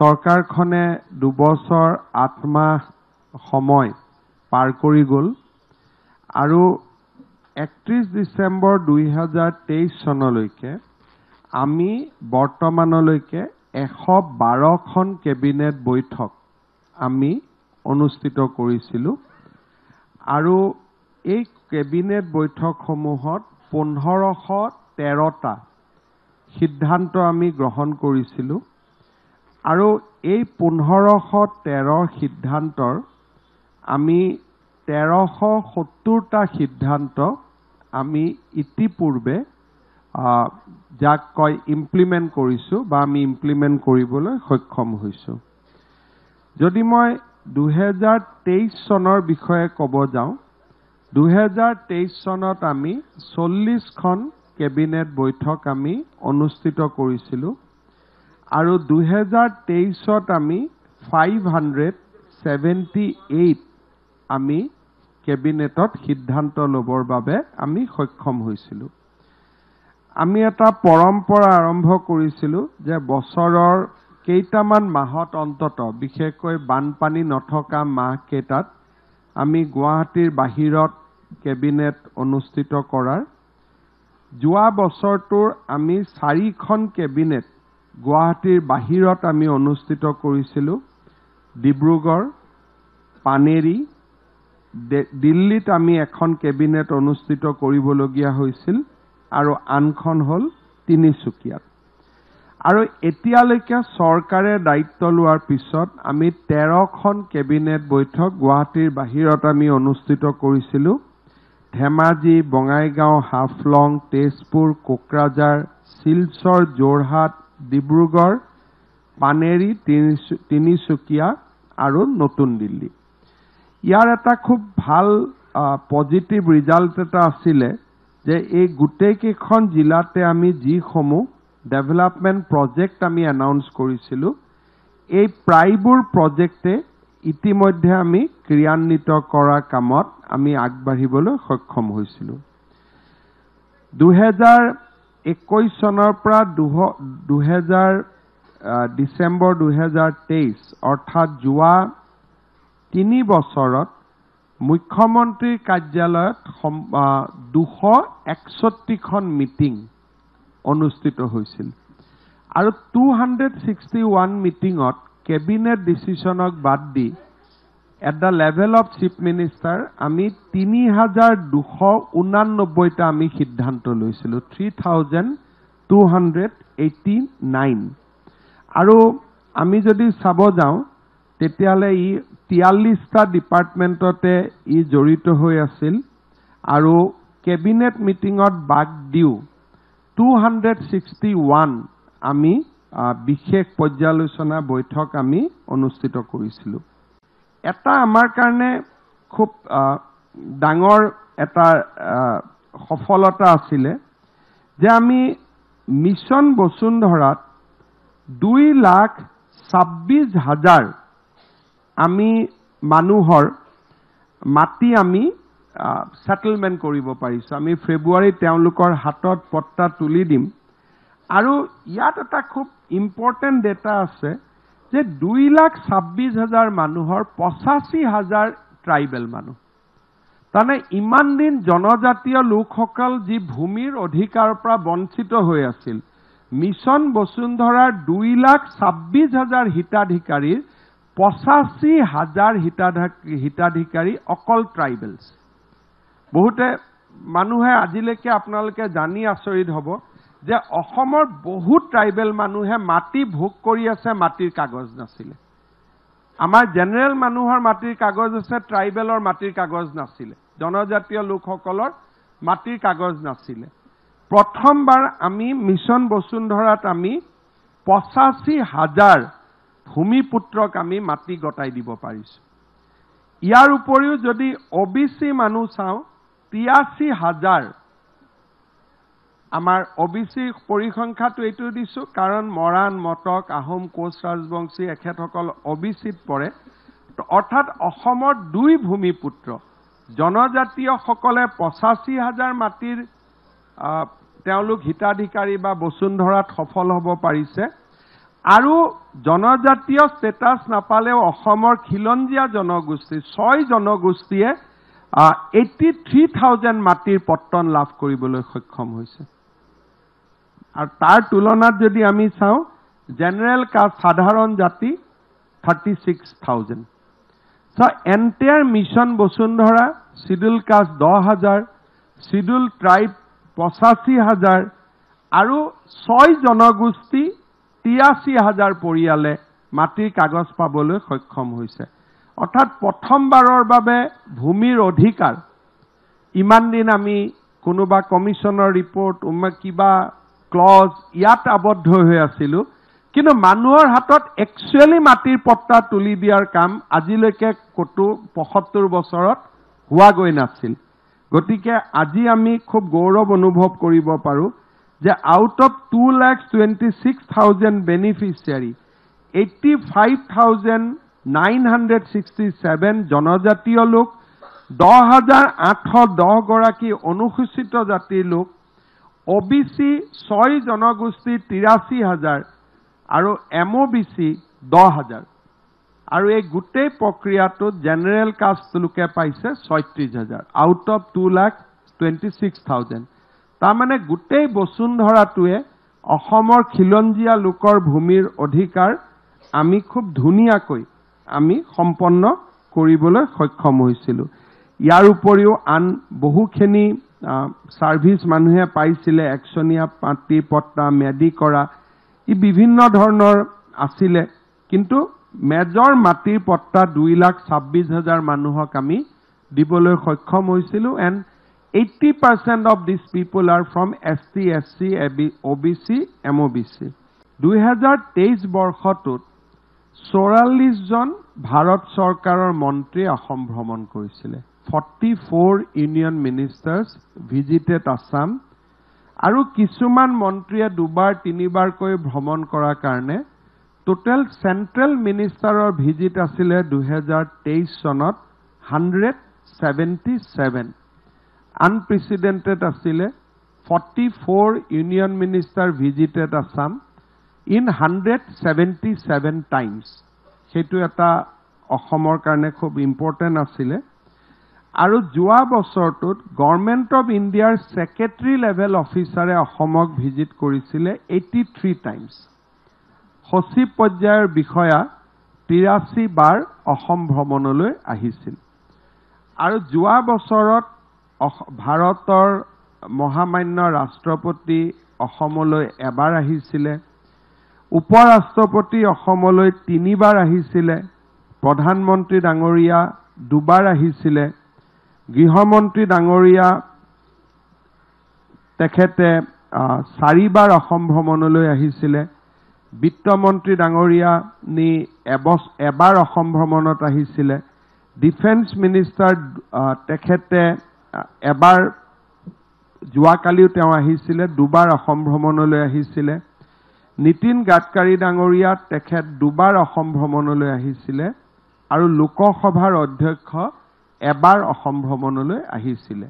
চৰকাৰখনে দুবছৰ আঠ মাহ সময় পাৰ কৰি গ'ল আৰু একত্ৰিছ ডিচেম্বৰ দুই হাজাৰ তেইছ চনলৈকে আমি বৰ্তমানলৈকে এশ বাৰখন কেবিনেট বৈঠক আমি অনুষ্ঠিত কৰিছিলোঁ আৰু এই কেবিনেট বৈঠকসমূহত পোন্ধৰশ তেৰটা সিদ্ধান্ত আমি গ্ৰহণ কৰিছিলোঁ আৰু এই পোন্ধৰশ তেৰ সিদ্ধান্তৰ আমি তেৰশ সত্তৰটা সিদ্ধান্ত আমি ইতিপূৰ্বে যাক কয় ইমপ্লিমেণ্ট কৰিছোঁ বা আমি ইমপ্লিমেণ্ট কৰিবলৈ সক্ষম হৈছোঁ যদি মই দুহেজাৰ তেইছ চনৰ বিষয়ে ক'ব যাওঁ দুহেজাৰ তেইছ চনত আমি চল্লিছখন কেবিনেট বৈঠক আমি অনুষ্ঠিত কৰিছিলোঁ আৰু দুহেজাৰ তেইছত আমি ফাইভ হাণ্ড্ৰেড ছেভেণ্টি এইট আমি কেবিনেটত সিদ্ধান্ত ল'বৰ বাবে আমি সক্ষম হৈছিলোঁ আমি এটা পৰম্পৰা আৰম্ভ কৰিছিলোঁ যে বছৰৰ কেইটামান মাহত অন্তত বিশেষকৈ বানপানী নথকা মাহকেইটাত আমি গুৱাহাটীৰ বাহিৰত কেবিনেট অনুষ্ঠিত কৰাৰ যোৱা বছৰটোৰ আমি চাৰিখন কেবিনেট গুৱাহাটীৰ বাহিৰত আমি অনুষ্ঠিত কৰিছিলোঁ ডিব্ৰুগড় পানেৰী দিল্লীত আমি এখন কেবিনেট অনুষ্ঠিত কৰিবলগীয়া হৈছিল আৰু আনখন হ'ল তিনিচুকীয়াত আৰু এতিয়ালৈকে চৰকাৰে দায়িত্ব লোৱাৰ পিছত আমি তেৰখন কেবিনেট বৈঠক গুৱাহাটীৰ বাহিৰত আমি অনুষ্ঠিত কৰিছিলোঁ ধেমাজি বঙাইগাঁও হাফলং তেজপুৰ কোকৰাঝাৰ শিলচৰ যোৰহাট ডিব্ৰুগড় পানেৰী তিনিচুকীয়া আৰু নতুন দিল্লী ইয়াৰ এটা খুব ভাল পজিটিভ ৰিজাল্ট এটা আছিলে যে এই গোটেইকেইখন জিলাতে আমি যিসমূহ ডেভেলপমেণ্ট প্ৰজেক্ট আমি এনাউন্স কৰিছিলোঁ এই প্ৰায়বোৰ প্ৰজেক্টে ইতিমধ্যে আমি ক্ৰিয়ান্বিত কৰা কামত আমি আগবাঢ়িবলৈ সক্ষম হৈছিলোঁ দুহেজাৰ একৈছ চনৰ পৰা দুশ দুহেজাৰ ডিচেম্বৰ দুহেজাৰ তেইছ অৰ্থাৎ যোৱা তিনি বছৰত মুখ্যমন্ত্ৰীৰ কাৰ্যালয়ত দুশ একষষ্ঠিখন মিটিং অনুষ্ঠিত হৈছিল আৰু টু হাণ্ড্ৰেড ছিক্সটি ওৱান মিটিঙত কেবিনেট ডিচিশ্যনক বাদ দি at the level of chief minister আমি তিনি হাজাৰ দুশ ঊনানব্বৈটা আমি সিদ্ধান্ত লৈছিলোঁ three thousand two hundred eighty nine আৰু আমি যদি চাব যাওঁ তেতিয়াহ'লে ই তিয়াল্লিছটা ডিপাৰ্টমেণ্টতে ই জড়িত হৈ আছিল আৰু কেবিনেট মিটিঙত বাদ দিওঁ টু হাণ্ড্ৰেড ছিক্সটি ওৱান আমি বিশেষ পৰ্যালোচনা বৈঠক আমি অনুষ্ঠিত কৰিছিলোঁ এটা আমাৰ কাৰণে খুব ডাঙৰ এটা সফলতা আছিলে যে আমি মিছন বসুন্ধৰাত দুই লাখ ছাব্বিছ হাজাৰ আমি মানুহৰ মাটি আমি ছেটেলমেণ্ট কৰিব পাৰিছোঁ আমি ফেব্ৰুৱাৰীত তেওঁলোকৰ হাতত পট্টা তুলি দিম আৰু ইয়াত এটা খুব ইম্পৰ্টেণ্ট ডেটা আছে যে দুই লাখ ছাব্বিছ হাজাৰ মানুহৰ পঁচাশী হাজাৰ ট্ৰাইবেল মানুহ তাৰমানে ইমান দিন জনজাতীয় লোকসকল যি ভূমিৰ অধিকাৰৰ পৰা বঞ্চিত হৈ আছিল মিছন বসুন্ধৰাৰ দুই লাখ ছাব্বিছ হাজাৰ হিতাধিকাৰীৰ পঁচাশী হাজাৰ হিতাধাৰী হিতাধিকাৰী অকল ট্ৰাইবেলছ বহুতে মানুহে আজিলৈকে আপোনালোকে জানি আচৰিত হ'ব যে অসমৰ বহুত ট্ৰাইবেল মানুহে মাটি ভোগ কৰি আছে মাটিৰ কাগজ নাছিলে আমাৰ জেনেৰেল মানুহৰ মাটিৰ কাগজ আছে ট্ৰাইবেলৰ মাটিৰ কাগজ নাছিলে জনজাতীয় লোকসকলৰ মাটিৰ কাগজ নাছিলে প্ৰথমবাৰ আমি মিছন বসুন্ধৰাত আমি পঁচাশী হাজাৰ ভূমিপুত্ৰক আমি মাটি গতাই দিব পাৰিছোঁ ইয়াৰ উপৰিও যদি অ বি চি মানুহ চাওঁ তিৰাশী হাজাৰ আমাৰ অ বি চি পৰিসংখ্যাটো এইটো দিছোঁ কাৰণ মৰাণ মটক আহোম কোচ ৰাজবংশী এখেতসকল অ বি চিত পৰে অৰ্থাৎ অসমৰ দুই ভূমিপুত্ৰ জনজাতীয়সকলে পঁচাশী হাজাৰ মাটিৰ তেওঁলোক হিতাধিকাৰী বা বসুন্ধৰাত সফল হ'ব পাৰিছে আৰু জনজাতীয় ষ্টেটাছ নাপালেও অসমৰ খিলঞ্জীয়া জনগোষ্ঠী ছয় জনগোষ্ঠীয়ে এইটি থ্ৰী থাউজেণ্ড মাটিৰ পট্টন লাভ কৰিবলৈ সক্ষম হৈছে আৰু তাৰ তুলনাত যদি আমি চাওঁ জেনেৰেল কাষ্ট সাধাৰণ জাতি thirty six thousand so' entire mission Basundhara schedule caste দহ হাজাৰ চিডুল ট্ৰাইব পঁচাশী হাজাৰ আৰু ছয় জনগোষ্ঠী তিৰাশী হাজাৰ পৰিয়ালে মাটিৰ কাগজ পাবলৈ সক্ষম হৈছে অৰ্থাৎ প্ৰথমবাৰৰ বাবে ভূমিৰ অধিকাৰ ইমান দিন আমি কোনোবা কমিশ্যনৰ ৰিপৰ্ট কিবা ক্লজ ইয়াত আবদ্ধ হৈ আছিলোঁ কিন্তু মানুহৰ হাতত একচুৱেলি মাটিৰ পট্টা তুলি দিয়াৰ কাম আজিলৈকে ক'তো পঁয়সত্তৰ বছৰত হোৱাগৈ নাছিল গতিকে আজি আমি খুব গৌৰৱ অনুভৱ কৰিব পাৰোঁ যে out of two lakh twenty six thousand beneficiary eighty five thousand nine hundred sixty seven জনজাতীয় লোক দহ হাজাৰ আঠশ দহগৰাকী অনুসূচিত জাতিৰ লোক অ' বি চি ছয় জনগোষ্ঠী তিৰাশী হাজাৰ আৰু এম অ' বি চি দহ হাজাৰ আৰু এই গোটেই প্ৰক্ৰিয়াটোত জেনেৰেল কাষ্ট লোকে পাইছে ছয়ত্ৰিছ হাজাৰ out of two lakh twenty six thousand তাৰমানে গোটেই বসুন্ধৰাটোৱে অসমৰ খিলঞ্জীয়া লোকৰ ভূমিৰ অধিকাৰ আমি খুব ধুনীয়াকৈ আমি সম্পন্ন কৰিবলৈ সক্ষম হৈছিলোঁ ইয়াৰ উপৰিও আন বহুখিনি ছাৰ্ভিচ মানুহে পাইছিলে একচনীয়া পাতি পট্টা মেডি কৰা ই বিভিন্ন ধৰণৰ আছিলে কিন্তু মেজৰ মাটিৰ পট্টা দুই লাখ ছাব্বিছ হাজাৰ মানুহক আমি দিবলৈ সক্ষম হৈছিলোঁ and eighty percent of this people are from S T S C A B O' B C M O' B C দুহেজাৰ তেইছ বৰ্ষটোত চৌৰাল্লিছজন ভাৰত চৰকাৰৰ মন্ত্ৰীয়ে অসম ভ্ৰমণ কৰিছিলে forty four union ministers visited Assam আৰু কিছুমান মন্ত্ৰীয়ে দুবাৰ তিনিবাৰকৈ ভ্ৰমণ কৰাৰ কাৰণে টোটেল চেণ্ট্ৰেল মিনিষ্টাৰৰ ভিজিট আছিলে দুহেজাৰ তেইছ চনত হাণ্ড্ৰেড ছেভেণ্টি ছেভেন আনপ্ৰেচিডেণ্টেড আছিলে forty four union minister visited Assam in hundred seventy seven times সেইটো এটা অসমৰ কাৰণে খুব ইম্পৰ্টেণ্ট আছিলে আৰু যোৱা বছৰটোত গভৰ্ণমেণ্ট অৱ ইণ্ডিয়াৰ ছেক্ৰেটেৰী লেভেল অফিচাৰে অসমক ভিজিট কৰিছিলে এইটি থ্ৰী টাইমছ সচিব পৰ্যায়ৰ বিষয়া তিৰাশী বাৰ অসম ভ্ৰমণলৈ আহিছিল আৰু যোৱা বছৰত ভাৰতৰ মহামান্য ৰাষ্ট্ৰপতি অসমলৈ এবাৰ আহিছিলে উপ ৰাষ্ট্ৰপতি অসমলৈ তিনিবাৰ আহিছিলে প্ৰধানমন্ত্ৰী ডাঙৰীয়া দুবাৰ আহিছিলে গৃহমন্ত্ৰী ডাঙৰীয়া তেখেতে চাৰিবাৰ অসম ভ্ৰমণলৈ আহিছিলে বিত্তমন্ত্ৰী ডাঙৰীয়া নি এবছ এবাৰ অসম ভ্ৰমণত আহিছিলে ডিফেন্স মিনিষ্টাৰ তেখেতে এবাৰ যোৱাকালিও তেওঁ আহিছিলে দুবাৰ অসম ভ্ৰমণলৈ আহিছিলে নীতিন গাডকাৰী ডাঙৰীয়া তেখেত দুবাৰ অসম ভ্ৰমণলৈ আহিছিলে আৰু লোকসভাৰ অধ্যক্ষ এবাৰ অসম ভ্ৰমণলৈ আহিছিলে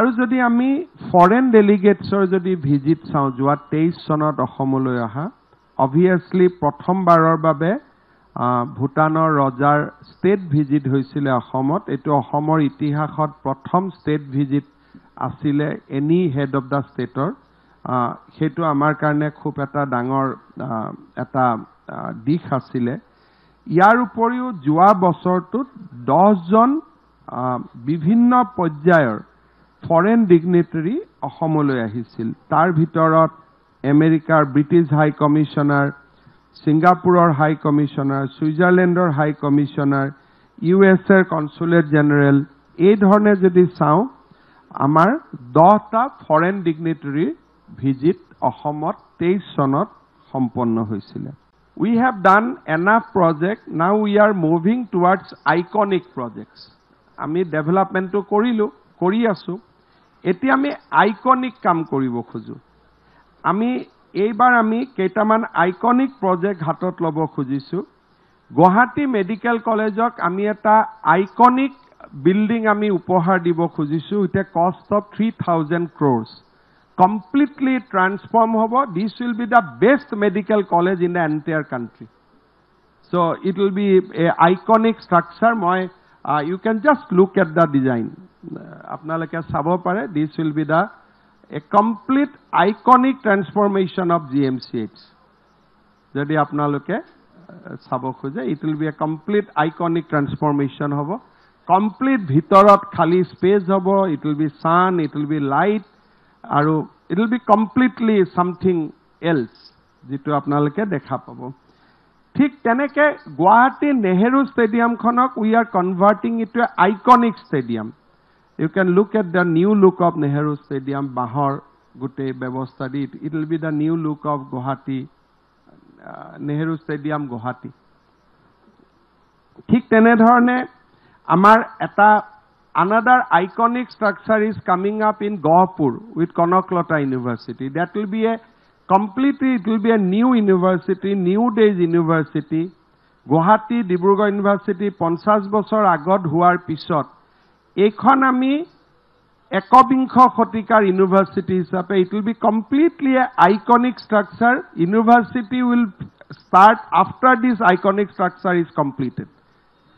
আৰু যদি আমি ফৰেন ডেলিগেটছৰ যদি ভিজিট চাওঁ যোৱা তেইছ চনত অসমলৈ অহা অভিয়াছলি প্ৰথমবাৰৰ বাবে ভূটানৰ ৰজাৰ ষ্টেট ভিজিট হৈছিলে অসমত এইটো অসমৰ ইতিহাসত প্ৰথম ষ্টেট ভিজিট আছিলে এনি হেড অৱ দ্য ষ্টেটৰ সেইটো আমাৰ কাৰণে খুব এটা ডাঙৰ এটা দিশ আছিলে ইয়াৰ উপৰিও যোৱা বছৰটোত দহজন বিভিন্ন পৰ্যায়ৰ ফৰেন ডিগনেটৰী অসমলৈ আহিছিল তাৰ ভিতৰত আমেৰিকাৰ ব্ৰিটিছ হাই কমিশ্যনাৰ ছিংগাপুৰৰ হাই কমিশ্যনাৰ ছুইজাৰলেণ্ডৰ high commissioner U S uh consulate general এই ধৰণে যদি চাওঁ আমাৰ দহটা ফৰেন ডিগনেটৰীৰ ভিজিট অসমত তেইছ চনত সম্পন্ন হৈছিলে we have done enough project now we are moving towards iconic projects ami development to korilu kori asu eti ami iconic kam koribo khuju ami eibar ami ketaman iconic project hatot lobo khujisu guwahati medical college ok ami eta iconic building ami upohar dibo khujisu ite cost of 3000 crores completely transform হ'ব this will be the best medical college in the entire country so' it will be a iconic structure মই you can just look at the design আপোনালোকে চাব পাৰে this will be the a complete iconic transformation of G M C H যদি আপোনালোকে চাব খোজে it will be a complete iconic transformation হ'ব complete ভিতৰত খালী স্পেচ হ'ব it will be San it will be light আৰু it will be completely something else যিটো আপোনালোকে দেখা পাব ঠিক তেনেকৈ গুৱাহাটী নেহেৰু ষ্টেডিয়ামখনক we are converting it to a iconic stadium you can look at the new look of Nehru stadium বাঁহৰ গোটেই ব্যৱস্থা দি it will be the new look of Guwahati Nehru stadium Guwahati ঠিক তেনেধৰণে আমাৰ এটা another iconic structure is coming up in Gohapur with Konaklota University. That will be a completely, it will be a new university, new days university. Guwahati, Dibruga University, Ponsas Bosor, Agod, Huar, Pisot. Economy, Ekobinkho Khotikar University is up. It will be completely an iconic structure. University will start after this iconic structure is completed.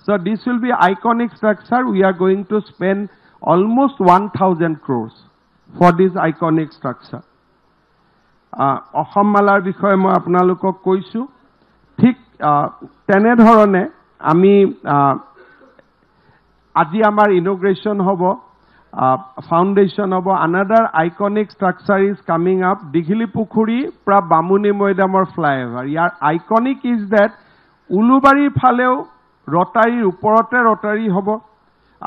So this will be iconic structure. We are going to spend almost 1,000 crores for this iconic structure. Uh, অসমমালাৰ বিষয়ে মই আপোনালোকক কৈছোঁ ঠিক তেনেধৰণে আমি আজি আমাৰ ইনগ্ৰেশ্যন হ'ব ফাউণ্ডেশ্যন হ'ব another iconic structure is coming up Dighalipukhuri পৰা বামুণী মৈদামৰ ফ্লাইঅভাৰ ইয়াৰ আইকনিক ইজ ডেট উলুবাৰীৰ ফালেও ৰটাৰীৰ ওপৰতে ৰটাৰী হ'ব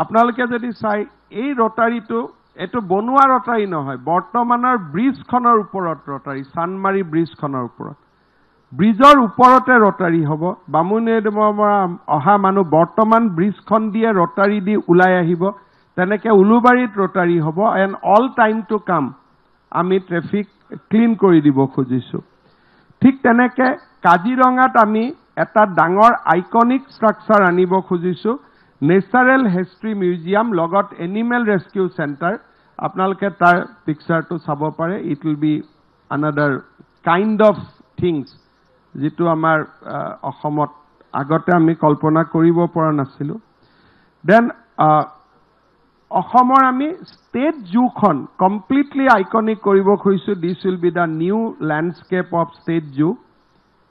আপোনালোকে যদি চাই এই ৰটাৰীটো এইটো বনোৱা ৰটাৰী নহয় বৰ্তমানৰ ব্ৰিজখনৰ ওপৰত ৰটাৰী চানমাৰী ব্ৰিজখনৰ ওপৰত ব্ৰিজৰ ওপৰতে ৰটাৰী হ'ব বামুণীদমৰ পৰা অহা মানুহ বৰ্তমান ব্ৰিজখন দিয়ে ৰটাৰী দি ওলাই আহিব তেনেকৈ উলুবাৰীত ৰটাৰী হ'ব and all time to come আমি ট্ৰেফিক ক্লিন কৰি দিব খুজিছোঁ ঠিক তেনেকৈ কাজিৰঙাত আমি এটা ডাঙৰ আইকনিক ষ্ট্ৰাকচাৰ আনিব খুজিছোঁ নেচাৰেল হিষ্ট্ৰী মিউজিয়াম লগত এনিমেল ৰেস্কিউ চেণ্টাৰ আপোনালোকে তাৰ পিকচাৰটো চাব পাৰে it will be another kind of things যিটো আমাৰ অসমত আগতে আমি কল্পনা কৰিব পৰা নাছিলোঁ দেন অসমৰ আমি ষ্টেট জুখন কমপ্লিটলি আইকনিক কৰিব খুজিছোঁ this will be the new landscape of state zoo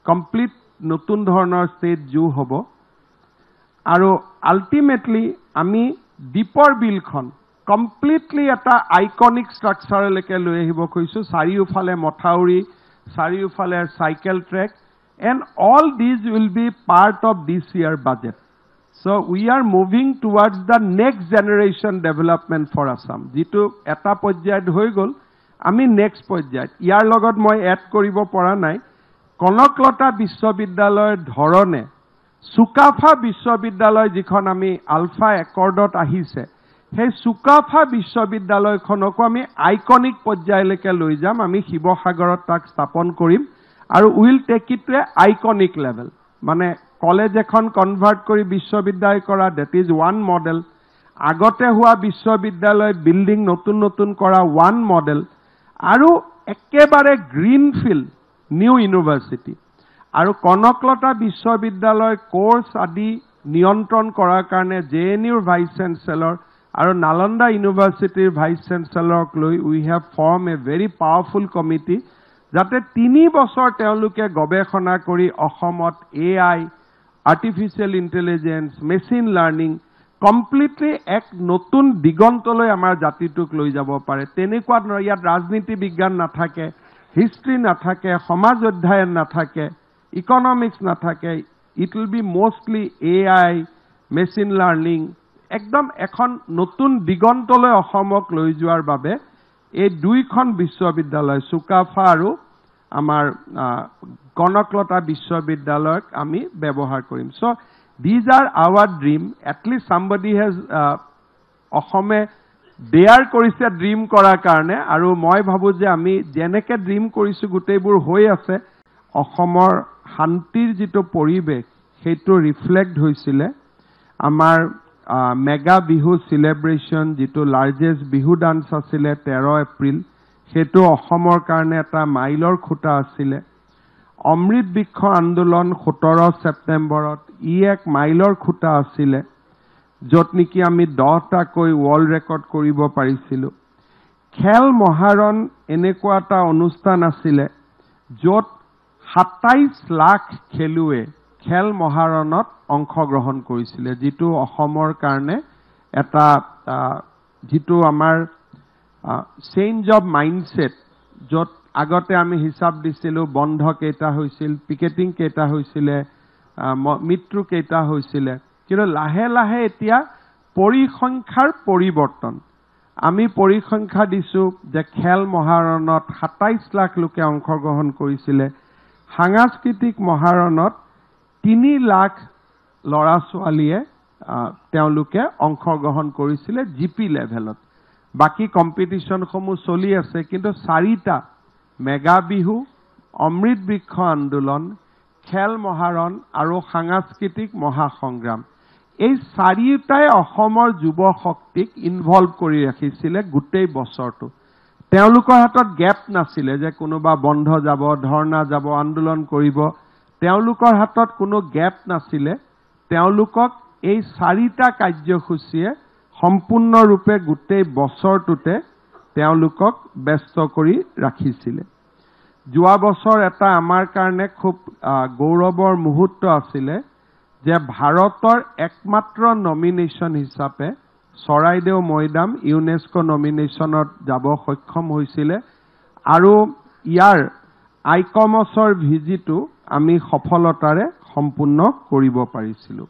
complete নতুন ধৰণৰ ষ্টেট জু হ'ব আৰু আল্টিমেটলি আমি দ্বীপৰ বিলখন কমপ্লিটলি এটা আইকনিক ষ্ট্ৰাকচাৰলৈকে লৈ আহিব খুজিছোঁ চাৰিওফালে মথাউৰি চাৰিওফালে cycle track and all these will be part of this ইয়াৰ budget so' we are moving towards the next generation development for Assam যিটো এটা পৰ্যায়ত হৈ গ'ল আমি নেক্সট পৰ্যায়ত ইয়াৰ লগত মই এড কৰিব পৰা নাই কনকলতা বিশ্ববিদ্যালয়ৰ ধৰণে চুকাফা বিশ্ববিদ্যালয় যিখন আমি আলফা একৰ্ডত আহিছে সেই চুকাফা বিশ্ববিদ্যালয়খনকো আমি আইকনিক পৰ্যায়লৈকে লৈ যাম আমি শিৱসাগৰত তাক স্থাপন কৰিম আৰু will take it to a iconic level মানে কলেজ এখন কনভাৰ্ট কৰি বিশ্ববিদ্যালয় কৰা ডেট ইজ ওৱান মডেল আগতে হোৱা বিশ্ববিদ্যালয় বিল্ডিং নতুন নতুন কৰা ওৱান মডেল আৰু একেবাৰে গ্ৰীণ ফিল্ড নিউ ইউনিভাৰ্চিটি আৰু কনকলতা বিশ্ববিদ্যালয় কোৰ্চ আদি নিয়ন্ত্ৰণ কৰাৰ কাৰণে জে এন ইউৰ ভাইচ চেঞ্চেলৰ আৰু নালন্দা ইউনিভাৰ্চিটিৰ ভাইচ চেঞ্চেলৰক লৈ we have form a very powerful committee যাতে তিনি বছৰ তেওঁলোকে গৱেষণা কৰি অসমত A I artificial intelligence machine learning completely এক নতুন দিগন্তলৈ আমাৰ জাতিটোক লৈ যাব পাৰে তেনেকুৱা ধৰণৰ ইয়াত ৰাজনীতি বিজ্ঞান নাথাকে হিষ্ট্ৰী নাথাকে সমাজ অধ্যয়ন নাথাকে ইকনমিক্স নাথাকে it will be mostly A I machine learning একদম এখন নতুন দিগন্তলৈ অসমক লৈ যোৱাৰ বাবে এই দুইখন বিশ্ববিদ্যালয় চুকাফা আৰু আমাৰ গণকলতা বিশ্ববিদ্যালয়ক আমি ব্যৱহাৰ কৰিম so' these are our dream at least somebody has অসমে বেয়াৰ কৰিছে ড্ৰিম কৰাৰ কাৰণে আৰু মই ভাবোঁ যে আমি যেনেকৈ ড্ৰিম কৰিছোঁ গোটেইবোৰ হৈ আছে অসমৰ শান্তিৰ যিটো পৰিৱেশ সেইটো ৰিফ্লেক্ট হৈছিলে আমাৰ মেগা বিহু চিলেব্ৰেশ্যন যিটো লাৰ্জেষ্ট বিহু ডান্স আছিলে তেৰ এপ্ৰিল সেইটো অসমৰ কাৰণে এটা মাইলৰ খুঁটা আছিলে অমৃত বৃক্ষ আন্দোলন সোতৰ ছেপ্টেম্বৰত ই এক মাইলৰ খুঁটা আছিলে য'ত নেকি আমি দহটাকৈ ৱৰ্ল্ড ৰেকৰ্ড কৰিব পাৰিছিলোঁ খেল মহাৰণ এনেকুৱা এটা অনুষ্ঠান আছিলে য'ত সাতাইছ লাখ খেলুৱৈ খেল মহাৰণত অংশগ্ৰহণ কৰিছিলে যিটো অসমৰ কাৰণে এটা যিটো আমাৰ চেইঞ্জ অৱ মাইণ্ডছেট য'ত আগতে আমি হিচাপ দিছিলোঁ বন্ধ কেইটা হৈছিল পিকেটিং কেইটা হৈছিলে মৃত্যু কেইটা হৈছিলে কিন্তু লাহে লাহে এতিয়া পৰিসংখ্যাৰ পৰিৱৰ্তন আমি পৰিসংখ্যা দিছোঁ যে খেল মহাৰণত সাতাইছ লাখ লোকে অংশগ্ৰহণ কৰিছিলে সাংস্কৃতিক মহাৰণত তিনি লাখ ল'ৰা ছোৱালীয়ে তেওঁলোকে অংশগ্ৰহণ কৰিছিলে জি পি লেভেলত বাকী কম্পিটিশ্যনসমূহ চলি আছে কিন্তু চাৰিটা মেগা বিহু অমৃত বৃক্ষ আন্দোলন খেল মহাৰণ আৰু সাংস্কৃতিক মহাসংগ্ৰাম এই চাৰিটাই অসমৰ যুৱ শক্তিক ইনভল্ভ কৰি ৰাখিছিলে গোটেই বছৰটো তেওঁলোকৰ হাতত গেপ নাছিলে যে কোনোবা বন্ধ যাব ধৰ্ণা যাব আন্দোলন কৰিব তেওঁলোকৰ হাতত কোনো গেপ নাছিলে তেওঁলোকক এই চাৰিটা কাৰ্যসূচীয়ে সম্পূৰ্ণৰূপে গোটেই বছৰটোতে তেওঁলোকক ব্যস্ত কৰি ৰাখিছিলে যোৱা বছৰ এটা আমাৰ কাৰণে খুব গৌৰৱৰ মুহূৰ্ত আছিলে যে ভাৰতৰ একমাত্ৰ নমিনেশ্যন হিচাপে চৰাইদেউ মৈদাম ইউনেস্ক নমিনেশ্যনত যাব সক্ষম হৈছিলে আৰু ইয়াৰ আইকমছৰ ভিজিটো আমি সফলতাৰে সম্পূৰ্ণ কৰিব পাৰিছিলোঁ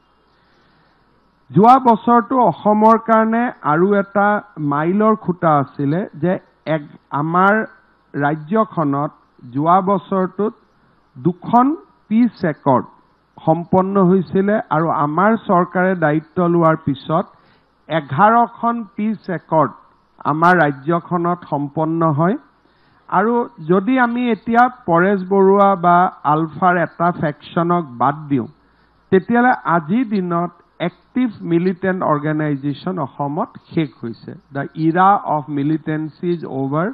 যোৱা বছৰটো অসমৰ কাৰণে আৰু এটা মাইলৰ খুঁটা আছিলে যে এক আমাৰ ৰাজ্যখনত যোৱা বছৰটোত দুখন পিছ ৰেকৰ্ড সম্পন্ন হৈছিলে আৰু আমাৰ চৰকাৰে দায়িত্ব লোৱাৰ পিছত এঘাৰখন পিছ ৰেকৰ্ড আমাৰ ৰাজ্যখনত সম্পন্ন হয় আৰু যদি আমি এতিয়া পৰেশ বৰুৱা বা আলফাৰ এটা ফেকশ্যনক বাদ দিওঁ তেতিয়াহ'লে আজিৰ দিনত এক্টিভ মিলিটেণ্ট অৰ্গেনাইজেশ্যন অসমত শেষ হৈছে the era of militancy over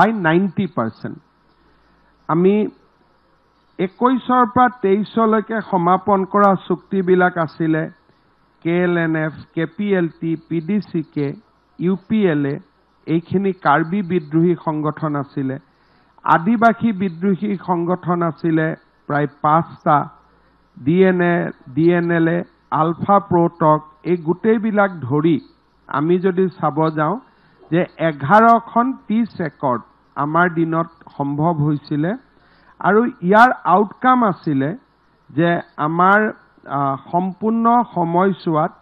by ninety percent আমি একৈছৰ পৰা তেইছলৈকে সমাপন কৰা চুক্তিবিলাক আছিলে K L N F K P L T P D C K U P L A এইখিনি কাৰ্বি বিদ্ৰোহী সংগঠন আছিলে আদিবাসী বিদ্ৰোহী সংগঠন আছিলে প্ৰায় পাঁচটা D N A D N L A ULFA প্ৰটক এই গোটেইবিলাক ধৰি আমি যদি চাব যাওঁ যে এঘাৰখন পিছ ৰেকৰ্ড আমাৰ দিনত সম্ভৱ হৈছিলে আৰু ইয়াৰ আউটকাম আছিলে যে আমাৰ সম্পূৰ্ণ সময়ছোৱাত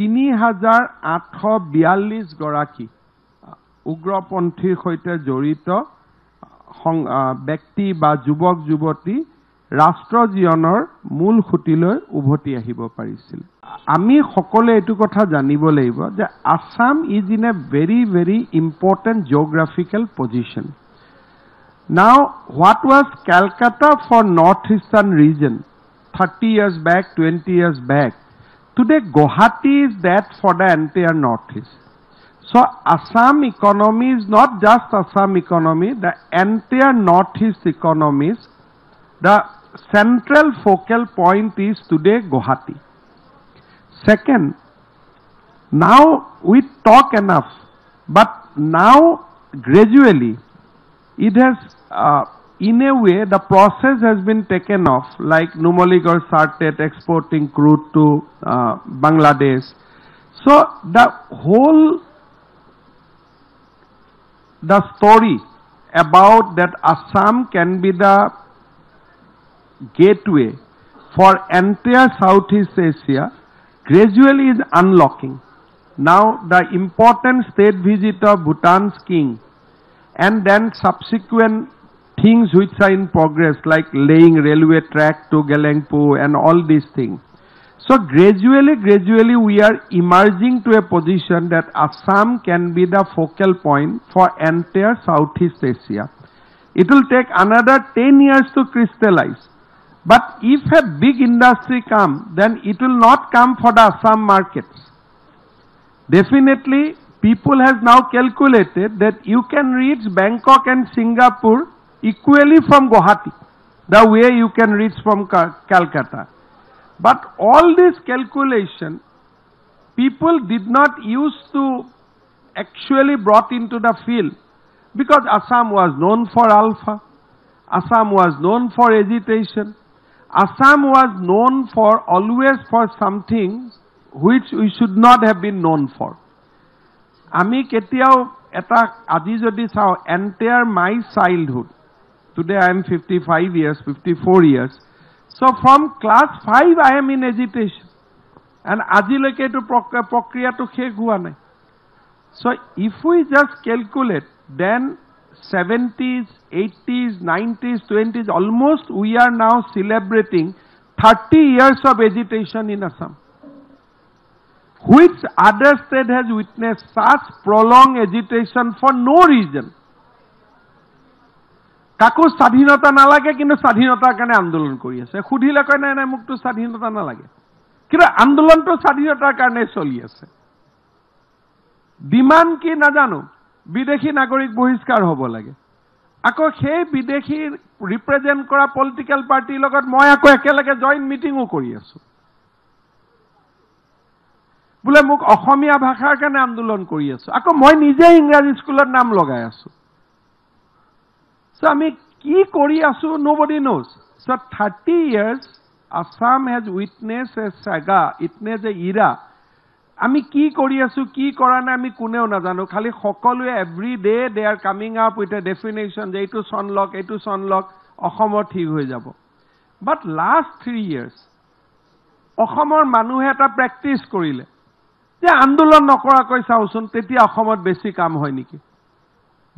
তিনি হাজাৰ আঠশ বিয়াল্লিছগৰাকী উগ্ৰপন্থীৰ সৈতে জড়িত ব্যক্তি বা যুৱক যুৱতী ৰাষ্ট্ৰ জীৱনৰ মূল সুঁতিলৈ উভতি আহিব পাৰিছিল আমি সকলোৱে এইটো কথা জানিব লাগিব যে Assam is in a very very important geographical position Now, what was Calcutta for northeastern region 30 years back, 20 years back? Today, Guwahati is that for the entire northeast. So, Assam economy is not just Assam economy, the entire northeast economies. The central focal point is today Guwahati. Second, now we talk enough, but now gradually it has uh, in a way the process has been taken off like Numalik started exporting crude to uh, Bangladesh. So the whole the story about that Assam can be the gateway for entire Southeast Asia gradually is unlocking. Now the important state visit of Bhutan's king and then subsequent things which are in progress like laying railway track to Galangpo and all these things. So gradually, gradually we are emerging to a position that Assam can be the focal point for entire Southeast Asia. It will take another 10 years to crystallize. But if a big industry comes, then it will not come for the Assam markets. Definitely, people has now calculated that you can reach Bangkok and Singapore equally from Guwahati, the way you can reach from Calcutta. But all this calculation, people did not use to actually brought into the field because Assam was known for alpha, Assam was known for agitation, Assam was known for always for something which we should not have been known for. আমি কেতিয়াও এটা আজি যদি চাওঁ entire my childhood today I am fifty five years fifty four years so' from class five I am in education and আজিলৈকে এইটো প্ৰক্ৰিয়াটো শেষ হোৱা নাই so' if we just calculate then seventies eighties nineties twenties almost we are now celebrating thirty years of education in Assam which other state has witnessed such prolonged agitation for no reason? কাকো স্বাধীনতা নালাগে কিন্তু স্বাধীনতাৰ কাৰণে আন্দোলন কৰি আছে সুধিলে কয় নাই নাই মোকতো স্বাধীনতা নালাগে কিন্তু আন্দোলনটো স্বাধীনতাৰ কাৰণে চলি আছে ডিমান কি নাজানো বিদেশী নাগৰিক বহিষ্কাৰ হ'ব লাগে আকৌ সেই বিদেশী ৰিপ্ৰেজেণ্ট কৰা পলিটিকেল পাৰ্টিৰ লগত মই আকৌ একেলগে জইণ্ট মিটিঙো কৰি আছোঁ বোলে মোক অসমীয়া ভাষাৰ কাৰণে আন্দোলন কৰি আছো আকৌ মই নিজে ইংৰাজী স্কুলত নাম লগাই আছো চ' আমি কি কৰি আছো nobody knows so' thirty years Assam has witnessed a saga witness a era আমি কি কৰি আছো কি কৰা নাই আমি কোনেও নাজানো খালি সকলোৱে every day they are coming up with a definition যে এইটো চন লওক এইটো চন লওক অসমৰ ঠিক হৈ যাব বাট লাষ্ট থ্ৰী ইয়াৰ্ছ অসমৰ মানুহে এটা প্ৰেক্টিছ কৰিলে যে আন্দোলন নকৰাকৈ চাওঁচোন তেতিয়া অসমত বেছি কাম হয় নেকি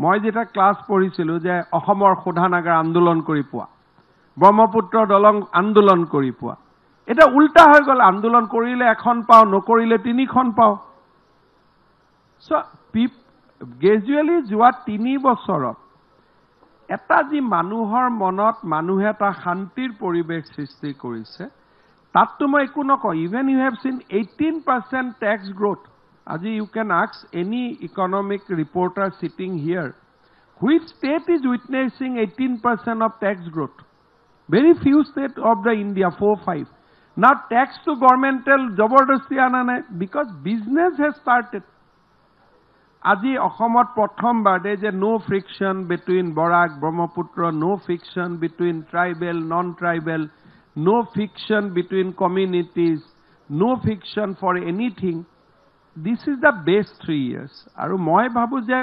মই যেতিয়া ক্লাছ পঢ়িছিলোঁ যে অসমৰ শোধানাগাৰ আন্দোলন কৰি পোৱা ব্ৰহ্মপুত্ৰ দলং আন্দোলন কৰি পোৱা এতিয়া উল্টা হৈ গ'ল আন্দোলন কৰিলে এখন পাওঁ নকৰিলে তিনিখন পাওঁ গ্ৰেজুৱেলি যোৱা তিনি বছৰত এটা যি মানুহৰ মনত মানুহে এটা শান্তিৰ পৰিৱেশ সৃষ্টি কৰিছে তাততো মই একো নকওঁ even you have seen eighteen percent tax growth আজি ইউ কেন আক্স any economic reporter sitting here which state is witnessing eighteen percent of tax growth very few state of the India four five not টেক্সটো গভৰ্ণমেণ্টেল জবৰদস্তি অনা নাই because business has started আজি অসমত প্ৰথমবাৰ birthday যে no' friction between Barak Brahmaputra no' friction between tribal non tribal no friction between communities, no friction for anything. This is the best three years. Aru moi bhabu je,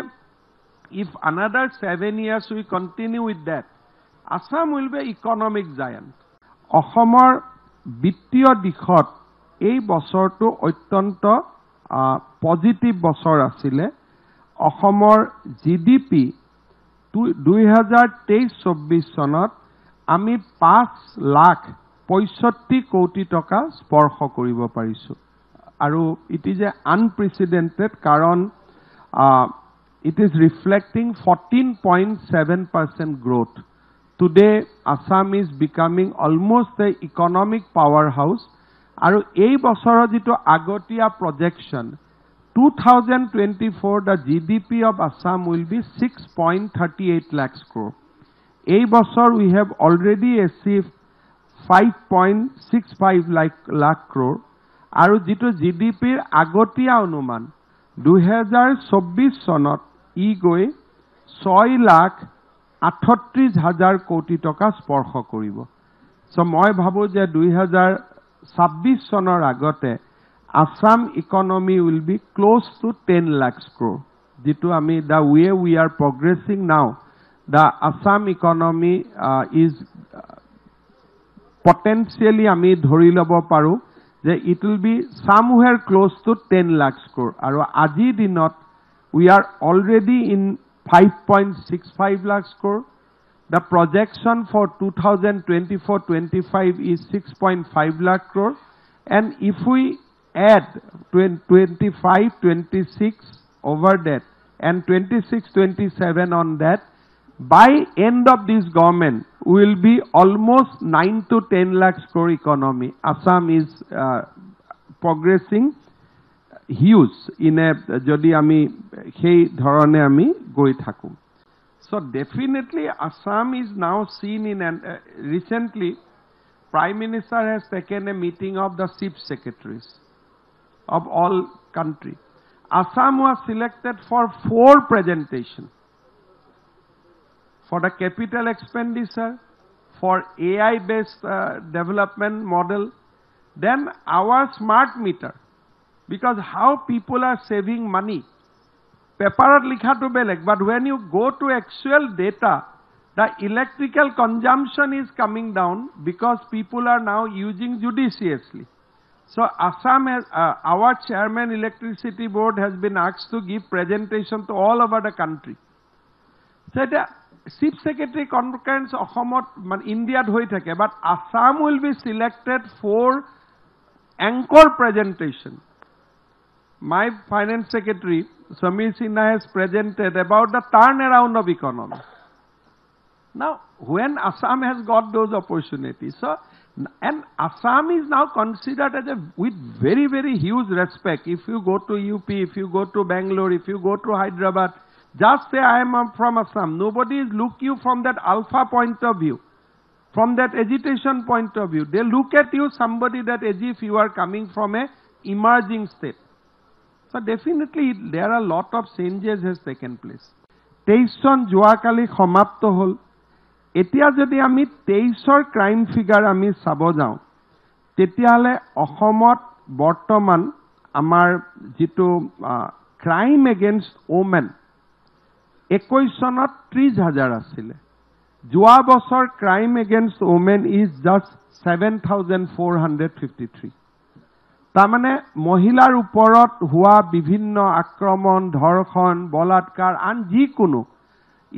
if another seven years we continue with that, Assam will be economic giant. Ahamar bittiyo dikhat, ei basar to oittanta positive basar asile. Ahamar GDP, 2023-24 sanat, আমি পাঁচ লাখ পঁয়ষষ্ঠি কোটি টকা স্পৰ্শ কৰিব পাৰিছোঁ আৰু it is a unprecedented কাৰণ it is reflecting fourteen point seven percent growth today Assam is becoming almost a economic powerhouse আৰু এই বছৰৰ যিটো আগতীয়া projection two thousand twenty four the G D P of Assam will be six point thirty eight lakhs crore' এই বছৰ we have already achieve 5.65 lakh lakh crore আৰু যিটো G D পিৰ আগতীয়া অনুমান দুহেজাৰ চৌব্বিছ চনত ই গৈ ছয় লাখ আঠত্ৰিছ হাজাৰ কোটি টকা স্পৰ্শ কৰিব চ' মই ভাবোঁ যে দুহেজাৰ ছাব্বিছ চনৰ আগতে Assam economy will be close to ten lakh crore যিটো আমি the way we are progressing now the Assam economy is potentially ami dhori labo paru je it will be somewhere close to 10 lakh crore aru aji dinot we are already in 5.65 lakh crore the projection for 2024-25 is 6.5 lakh crore and if we add 25-26 over that and 26-27 on that by end of this government will be almost 9 to 10 lakhs crore economy. Assam is uh, progressing huge in a jodi ami সেই ধৰণে ami goi thakum. So definitely Assam is now seen in an, uh, recently Prime Minister has taken a meeting of the chief secretaries of all country. Assam was selected for four presentations for the capital expenditure, for AI-based uh, development model, then our smart meter, because how people are saving money. paper likha to beleg, but when you go to actual data, the electrical consumption is coming down because people are now using judiciously. So Assam has, uh, our chairman electricity board has been asked to give presentation to all over the country. So chief secretary conference অসমত মানে ইণ্ডিয়াত হৈ থাকে but Assam will be selected for my finance secretary, Samir Sinha, has presented about the turnaround of economy. Now, when Assam has got those opportunities, so, and Assam is now considered as a, with very, very huge respect. If you go to UP, if you go to Bangalore, if you go to Hyderabad, just say, I am from Assam. Nobody is look you from that alpha point of view, from that agitation point of view. They look at you, somebody that as if you are coming from a emerging state. So definitely there are a lot of changes has taken place. তেইছজন যোৱাকালি সমাপ্ত হ'ল এতিয়া যদি আমি তেইছৰ crime figure আমি চাব যাওঁ তেতিয়াহ'লে অসমত Bottoman. Amar যিটো uh, crime against ওমেন একৈছ চনত ত্ৰিছ হাজাৰ আছিলে যোৱা বছৰ crime against women is just seven thousand four hundred fifty three তাৰমানে মহিলাৰ ওপৰত হোৱা বিভিন্ন আক্ৰমণ ধৰ্ষণ বলাৎকাৰ আন যিকোনো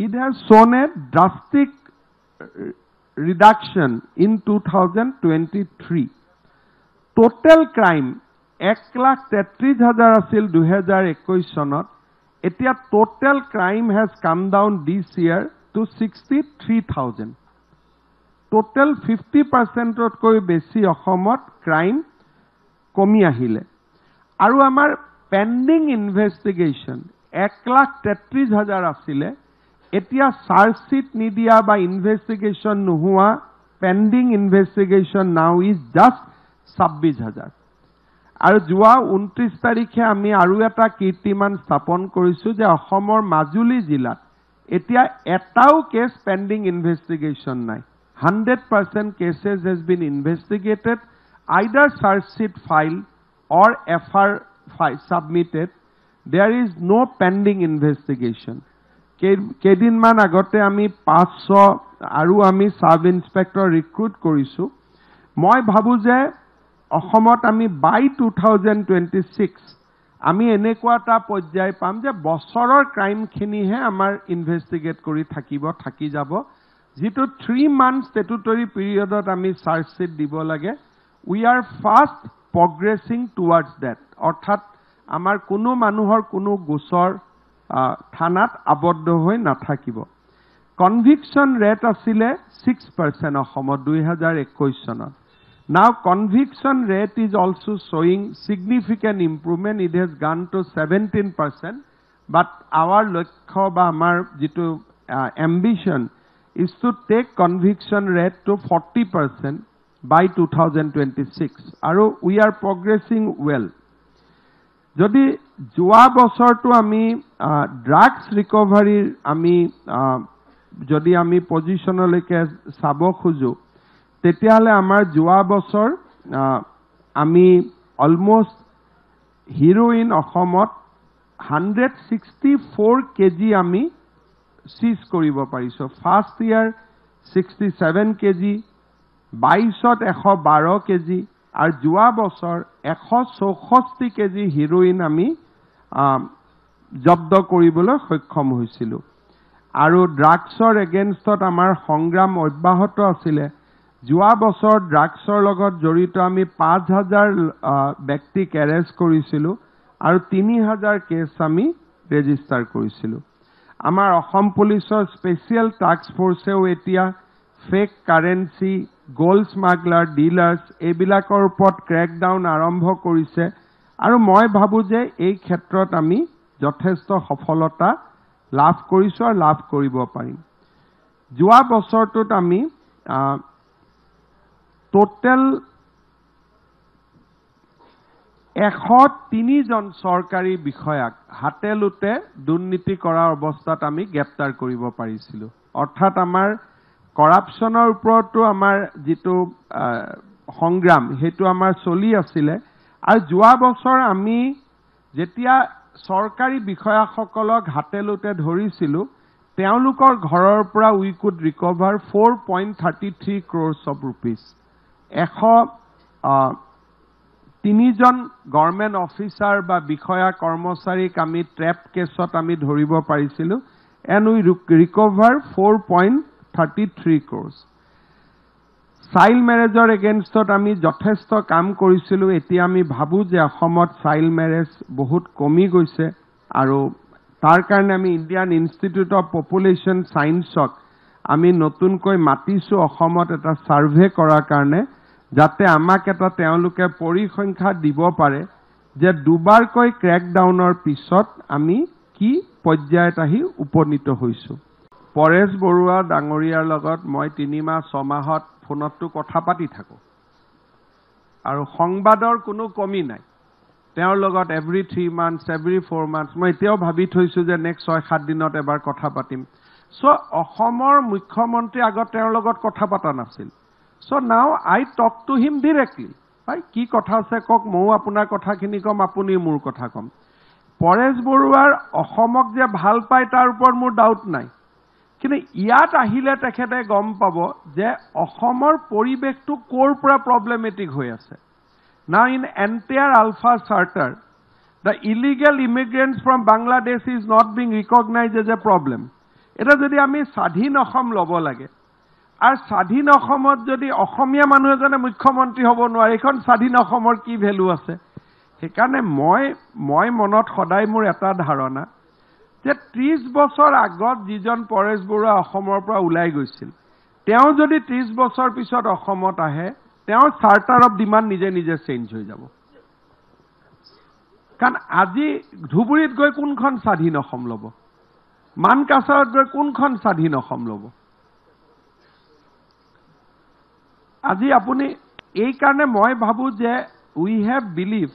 it has shown a drastic reduction in two thousand twenty three total crime এক লাখ তেত্ৰিছ হাজাৰ আছিল দুহেজাৰ একৈছ চনত এতিয়া total crime has come down this year to sixty three thousand total fifty পাৰ্চেণ্টতকৈ বেছি অসমত ক্ৰাইম কমি আহিলে আৰু আমাৰ পেণ্ডিং ইনভেষ্টিগেশ্যন এক লাখ তেত্ৰিছ হাজাৰ আছিলে এতিয়া চাৰ্জশ্বিট নিদিয়া বা ইনভেষ্টিগেশ্যন নোহোৱা pending investigation now is just ছাব্বিছ হাজাৰ আৰু যোৱা ঊনত্ৰিছ তাৰিখে আমি আৰু এটা কীৰ্তিমান স্থাপন কৰিছোঁ যে অসমৰ মাজুলী জিলাত এতিয়া এটাও কেছ পেণ্ডিং ইনভেষ্টিগেশ্যন নাই hundred percent cases has been investigated either chargesheet file or F R file submitted there is no' pending investigation কেইদিনমান আগতে আমি পাঁচশ আৰু আমি ছাব ইনস্পেক্টৰ ৰিক্ৰুট কৰিছোঁ মই ভাবোঁ যে অসমত আমি by two thousand twenty six আমি এনেকুৱা এটা পৰ্যায় পাম যে বছৰৰ ক্ৰাইমখিনিহে আমাৰ ইনভেষ্টিগেট কৰি থাকিব থাকি যাব যিটো থ্ৰী মান্থ ষ্টেটুটৰি পিৰিয়ডত আমি চাৰ্জশ্বীট দিব লাগে we are fast progressing towards that অৰ্থাৎ আমাৰ কোনো মানুহৰ কোনো গোচৰ থানাত আবদ্ধ হৈ নাথাকিব কনভিকশ্যন ৰেট আছিলে ছিক্স পাৰ্চেণ্ট অসমত দুই হাজাৰ একৈছ চনত Now conviction rate is also showing significant improvement. It has gone to 17%. But our lakhya ba ambition is to take conviction rate to 40% by 2026. we are progressing well. যদি যোৱা বছৰটো আমি ড্ৰাগছ ৰিকভাৰীৰ আমি যদি আমি পজিশ্যনলৈকে sabo খোজোঁ তেতিয়াহ'লে আমাৰ যোৱা বছৰ আমি অলমষ্ট হিৰোইন অসমত hundred sixty four K G আমি চিজ কৰিব পাৰিছোঁ first year sixty seven K G বাইছত এশ বাৰ কে জি আৰু যোৱা বছৰ এশ চৌষষ্ঠি কে জি হিৰোইন আমি জব্দ কৰিবলৈ সক্ষম হৈছিলোঁ আৰু ড্ৰাগছৰ এগেইনষ্টত আমাৰ সংগ্ৰাম অব্যাহত আছিলে যোৱা বছৰ ড্ৰাগছৰ লগত জড়িত আমি পাঁচ হাজাৰ ব্যক্তিক এৰেষ্ট কৰিছিলোঁ আৰু তিনি হাজাৰ কেছ আমি ৰেজিষ্টাৰ কৰিছিলোঁ আমাৰ অসম পুলিচৰ স্পেচিয়েল টাস্ক ফৰ্চেও এতিয়া fake currency gold smuggler dealers এইবিলাকৰ ওপৰত ক্ৰেকডাউন আৰম্ভ কৰিছে আৰু মই ভাবোঁ যে এই ক্ষেত্ৰত আমি যথেষ্ট সফলতা লাভ কৰিছোঁ আৰু লাভ কৰিব পাৰিম যোৱা বছৰটোত আমি টোটেল এশ তিনিজন চৰকাৰী বিষয়াক হাতে লোতে দুৰ্নীতি কৰা অৱস্থাত আমি গ্ৰেপ্তাৰ কৰিব পাৰিছিলোঁ অৰ্থাৎ আমাৰ কৰাপশ্যনৰ ওপৰতো আমাৰ যিটো সংগ্ৰাম সেইটো আমাৰ চলি আছিলে আৰু যোৱা বছৰ আমি যেতিয়া চৰকাৰী বিষয়াসকলক হাতে হাতেলোতে ধৰিছিলোঁ তেওঁলোকৰ ঘৰৰ পৰা we could recover four point thirty three crores of rupees এশ তিনিজন গভৰ্ণমেণ্ট অফিচাৰ বা বিষয়া কৰ্মচাৰীক আমি ট্ৰেপ কেছত আমি ধৰিব পাৰিছিলোঁ and we recover four point thirty three crores child মেৰেজৰ এগেইনষ্টত আমি যথেষ্ট কাম কৰিছিলোঁ এতিয়া আমি ভাবোঁ যে অসমত চাইল্ড মেৰেজ বহুত কমি গৈছে আৰু তাৰ কাৰণে আমি ইণ্ডিয়ান ইনষ্টিটিউট অফ পপুলেশ্যন চায়েন্সক আমি নতুনকৈ মাতিছোঁ অসমত এটা ছাৰ্ভে কৰাৰ কাৰণে যাতে আমাক এটা তেওঁলোকে পৰিসংখ্যা দিব পাৰে যে দুবাৰকৈ ক্ৰেকডাউনৰ পিছত আমি কি পৰ্যায়ত আহি উপনীত হৈছোঁ পৰেশ বৰুৱা ডাঙৰীয়াৰ লগত মই তিনিমাহ ছমাহত ফোনততো কথা পাতি থাকোঁ আৰু সংবাদৰ কোনো কমি নাই তেওঁৰ লগত every three months every four months মই এতিয়াও ভাবি থৈছোঁ যে নেক্সট ছয় সাত দিনত এবাৰ কথা পাতিম চ' অসমৰ মুখ্যমন্ত্ৰী আগত তেওঁৰ লগত কথা পতা নাছিল চ' now I talk to him directly হয় কি কথা আছে কওক ময়ো আপোনাৰ কথাখিনি ক'ম আপুনিও মোৰ কথা ক'ম পৰেশ বৰুৱাৰ অসমক যে ভাল পায় তাৰ ওপৰত মোৰ ডাউট নাই কিন্তু ইয়াত আহিলে তেখেতে গম পাব যে অসমৰ পৰিৱেশটো ক'ৰ পৰা প্ৰব্লেমেটিক হৈ আছে now in entire ULFA charter the illegal immigrants from Bangladesh is not being recognise as a problem এতিয়া যদি আমি স্বাধীন অসম ল'ব লাগে আৰু স্বাধীন অসমত যদি অসমীয়া মানুহ এজনে মুখ্যমন্ত্ৰী হ'ব নোৱাৰে এইখন স্বাধীন অসমৰ কি ভেলু আছে সেইকাৰণে মই মই মনত সদায় মোৰ এটা ধাৰণা যে ত্ৰিছ বছৰ আগত যিজন পৰেশ বৰুৱা অসমৰ পৰা ওলাই গৈছিল তেওঁ যদি ত্ৰিছ বছৰ পিছত অসমত আহে তেওঁৰ চাৰ্টাৰ অফ ডিমাণ্ড নিজে নিজে চেঞ্জ হৈ যাব কাৰণ আজি ধুবুৰীত গৈ কোনখন স্বাধীন অসম ল'ব মানকাছাৰত গৈ কোনখন স্বাধীন অসম ল'ব আজি আপুনি এইকাৰণে মই ভাবোঁ যে we have believe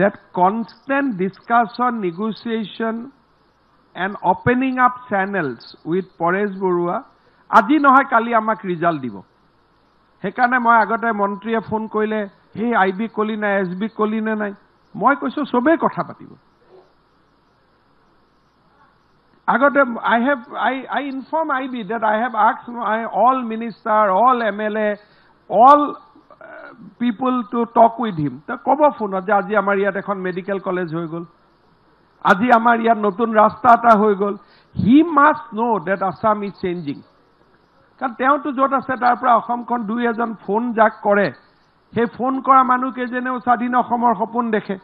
that constant discussion negotiation and opening up channels with Paresh Baruah আজি নহয় কালি আমাক ৰিজাল্ট দিব সেইকাৰণে মই আগতে মন্ত্ৰীয়ে ফোন কৰিলে সেই আই বি কলি নাই এছ বি কলি নে নাই মই কৈছোঁ চবেই কথা পাতিব আগতে I have I I inform I be that I have আক্স I all minister all M L A all people to talk with him ক'ব ফোনত যে আজি আমাৰ ইয়াত এখন মেডিকেল কলেজ হৈ গ'ল আজি আমাৰ ইয়াত নতুন ৰাস্তা এটা হৈ গ'ল he must know' that Assam is changing কাৰণ তেওঁতো য'ত আছে তাৰ পৰা অসমখন দুই এজন ফোন যাক কৰে সেই ফোন কৰা মানুহকেইজনেও স্বাধীন অসমৰ সপোন দেখে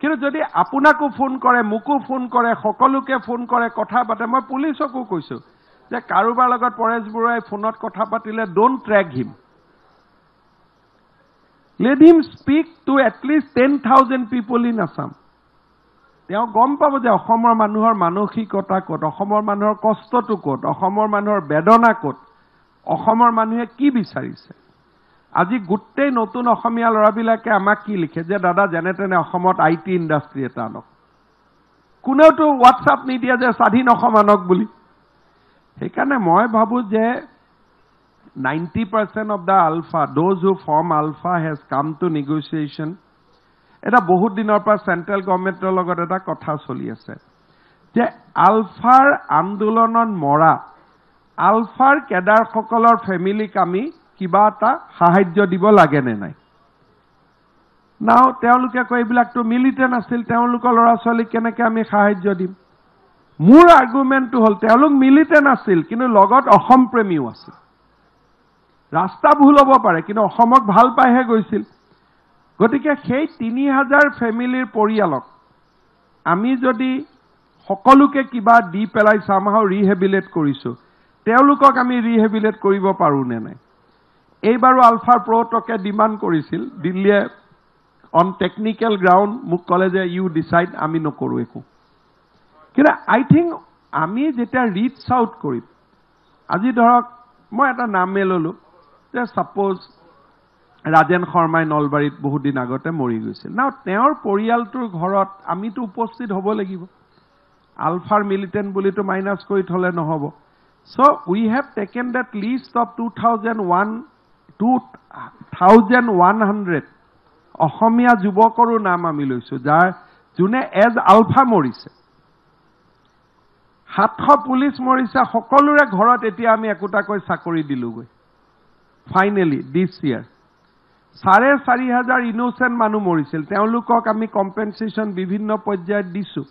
কিন্তু যদি আপোনাকো ফোন কৰে মোকো ফোন কৰে সকলোকে ফোন কৰে কথা পাতে মই পুলিচকো কৈছোঁ যে কাৰোবাৰ লগত পৰেশ বৰুৱাই ফোনত কথা পাতিলে don't track him let him speak to at least ten thousand people in Assam তেওঁ গম পাব যে অসমৰ মানুহৰ মানসিকতা ক'ত অসমৰ মানুহৰ কষ্টটো ক'ত অসমৰ মানুহৰ বেদনা ক'ত অসমৰ মানুহে কি বিচাৰিছে আজি গোটেই নতুন অসমীয়া ল'ৰাবিলাকে আমাক কি লিখে যে দাদা যেনে তেনে অসমত আই টি ইণ্ডাষ্ট্ৰী এটা আনক কোনেওতো হোৱাটছআপ নিদিয়ে যে স্বাধীন অসম আনক বুলি সেইকাৰণে মই ভাবোঁ যে 90% of the alpha, those who form alpha, has come to negotiation. এটা বহুত দিনৰ পৰা চেণ্ট্ৰেল গভৰ্ণমেণ্টৰ লগত এটা কথা চলি আছে যে আলফাৰ আন্দোলনত মৰা আলফাৰ কেডাৰসকলৰ ফেমিলিক আমি কিবা এটা সাহাৰ্য দিব লাগেনে নাই নাও তেওঁলোকে কয় এইবিলাকতো মিলিটেণ্ট আছিল তেওঁলোকৰ ল'ৰা ছোৱালীক কেনেকৈ আমি সাহাৰ্য দিম মোৰ আৰ্গুমেণ্টটো হ'ল তেওঁলোক মিলিটেণ্ট আছিল কিন্তু লগত অসম প্ৰেমীও আছিল ৰাস্তা ভুল হ'ব পাৰে কিন্তু অসমক ভাল পাইহে গৈছিল গতিকে সেই তিনি হাজাৰ ফেমিলিৰ পৰিয়ালক আমি যদি সকলোকে কিবা দি পেলাই চামাহৰ ৰিহেবিলেট কৰিছোঁ তেওঁলোকক আমি ৰিহেবিলেট কৰিব পাৰোঁনে নাই এইবাৰো আলফাৰ প্ৰটকে ডিমাণ্ড কৰিছিল দিল্লীয়ে অন টেকনিকেল গ্ৰাউণ্ড মোক ক'লে যে ইউ ডিচাইড আমি নকৰোঁ একো কিন্তু আই থিংক আমি যেতিয়া ৰিচ আউট কৰিম আজি ধৰক মই এটা নামে ল'লোঁ যে ছাপ'জ ৰাজেন শৰ্মাই নলবাৰীত বহুত দিন আগতে মৰি গৈছিল নাও তেওঁৰ পৰিয়ালটোৰ ঘৰত আমিতো উপস্থিত হ'ব লাগিব আলফাৰ মিলিটেণ্ট বুলিতো মাইনাছ কৰি থ'লে নহ'ব so' we have taken that list of two thousand one two thousand one hundred অসমীয়া যুৱকৰো নাম আমি লৈছোঁ যাৰ যোনে এজ আলফা মৰিছে সাতশ পুলিচ মৰিছে সকলোৰে ঘৰত এতিয়া আমি একোটাকৈ চাকৰি দিলোঁগৈ ফাইনেলি দিছ ইয়াৰ চাৰে চাৰি হাজাৰ ইনচেণ্ট মানুহ মৰিছিল তেওঁলোকক আমি কম্পেনচেশ্যন বিভিন্ন পৰ্যায়ত দিছো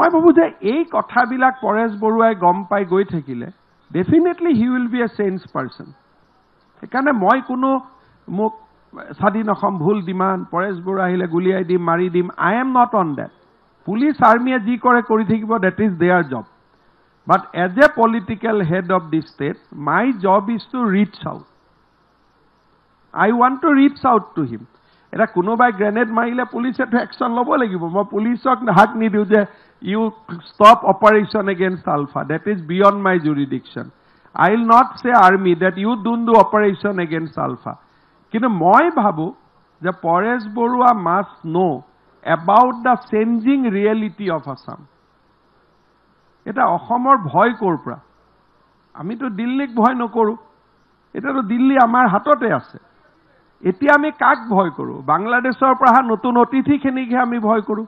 মই ভাবোঁ যে এই কথাবিলাক পৰেশ বৰুৱাই গম পাই গৈ থাকিলে definitely he will be a change person সেইকাৰণে মই কোনো মোক স্বাধীন অসম ভুল ডিমাণ্ড পৰেশ বৰুৱা আহিলে গুলিয়াই দিম মাৰি দিম I am not on that police আৰ্মীয়ে যি কৰে কৰি থাকিব that is their job but as a political head of the state my job is to reach out I ৱান to reach out to him এতিয়া কোনোবাই গ্ৰেনেড মাৰিলে পুলিচেতো action ল'ব লাগিব মই পুলিচক হাক নিদিওঁ যে you stop operation against ULFA that is beyond my jurisdiction I will not say army that you don't do operation against ULFA কিন্তু মই ভাবোঁ যে Paresh Baruah must know' about the changing reality of Assam এটা অসমৰ ভয় ক'ৰ পৰা আমিতো দিল্লীক ভয় নকৰোঁ এতিয়াতো দিল্লী আমাৰ হাততে আছে এতিয়া আমি কাক ভয় কৰোঁ বাংলাদেশৰ পৰা অহা নতুন অতিথিখিনিকহে আমি ভয় কৰোঁ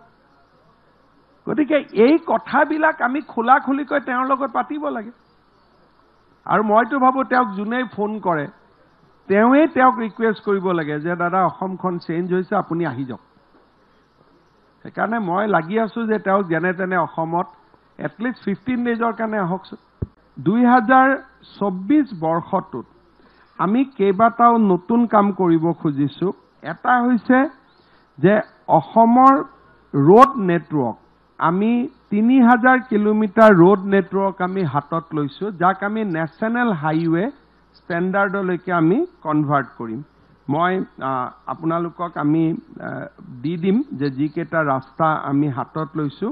গতিকে এই কথাবিলাক আমি খোলা খুলিকৈ তেওঁৰ লগত পাতিব লাগে আৰু মইতো ভাবোঁ তেওঁক যোনেই ফোন কৰে তেওঁৱেই তেওঁক ৰিকুৱেষ্ট কৰিব লাগে যে দাদা অসমখন চেঞ্জ হৈছে আপুনি আহি যাওক সেইকাৰণে মই লাগি আছোঁ যে তেওঁক যেনে তেনে অসমত এটলিষ্ট ফিফটিন ডেইজৰ কাৰণে আহকচোন দুই হাজাৰ চৌব্বিছ বৰ্ষটোত আমি কেইবাটাও নতুন কাম কৰিব খুজিছোঁ এটা হৈছে যে অসমৰ ৰোড নেটৱৰ্ক আমি তিনি হাজাৰ কিলোমিটাৰ ৰোড নেটৱৰ্ক আমি হাতত লৈছোঁ যাক আমি নেশ্যনেল হাইৱে ষ্টেণ্ডাৰ্ডলৈকে আমি কনভাৰ্ট কৰিম মই আপোনালোকক আমি দি দিম যে যিকেইটা ৰাস্তা আমি হাতত লৈছোঁ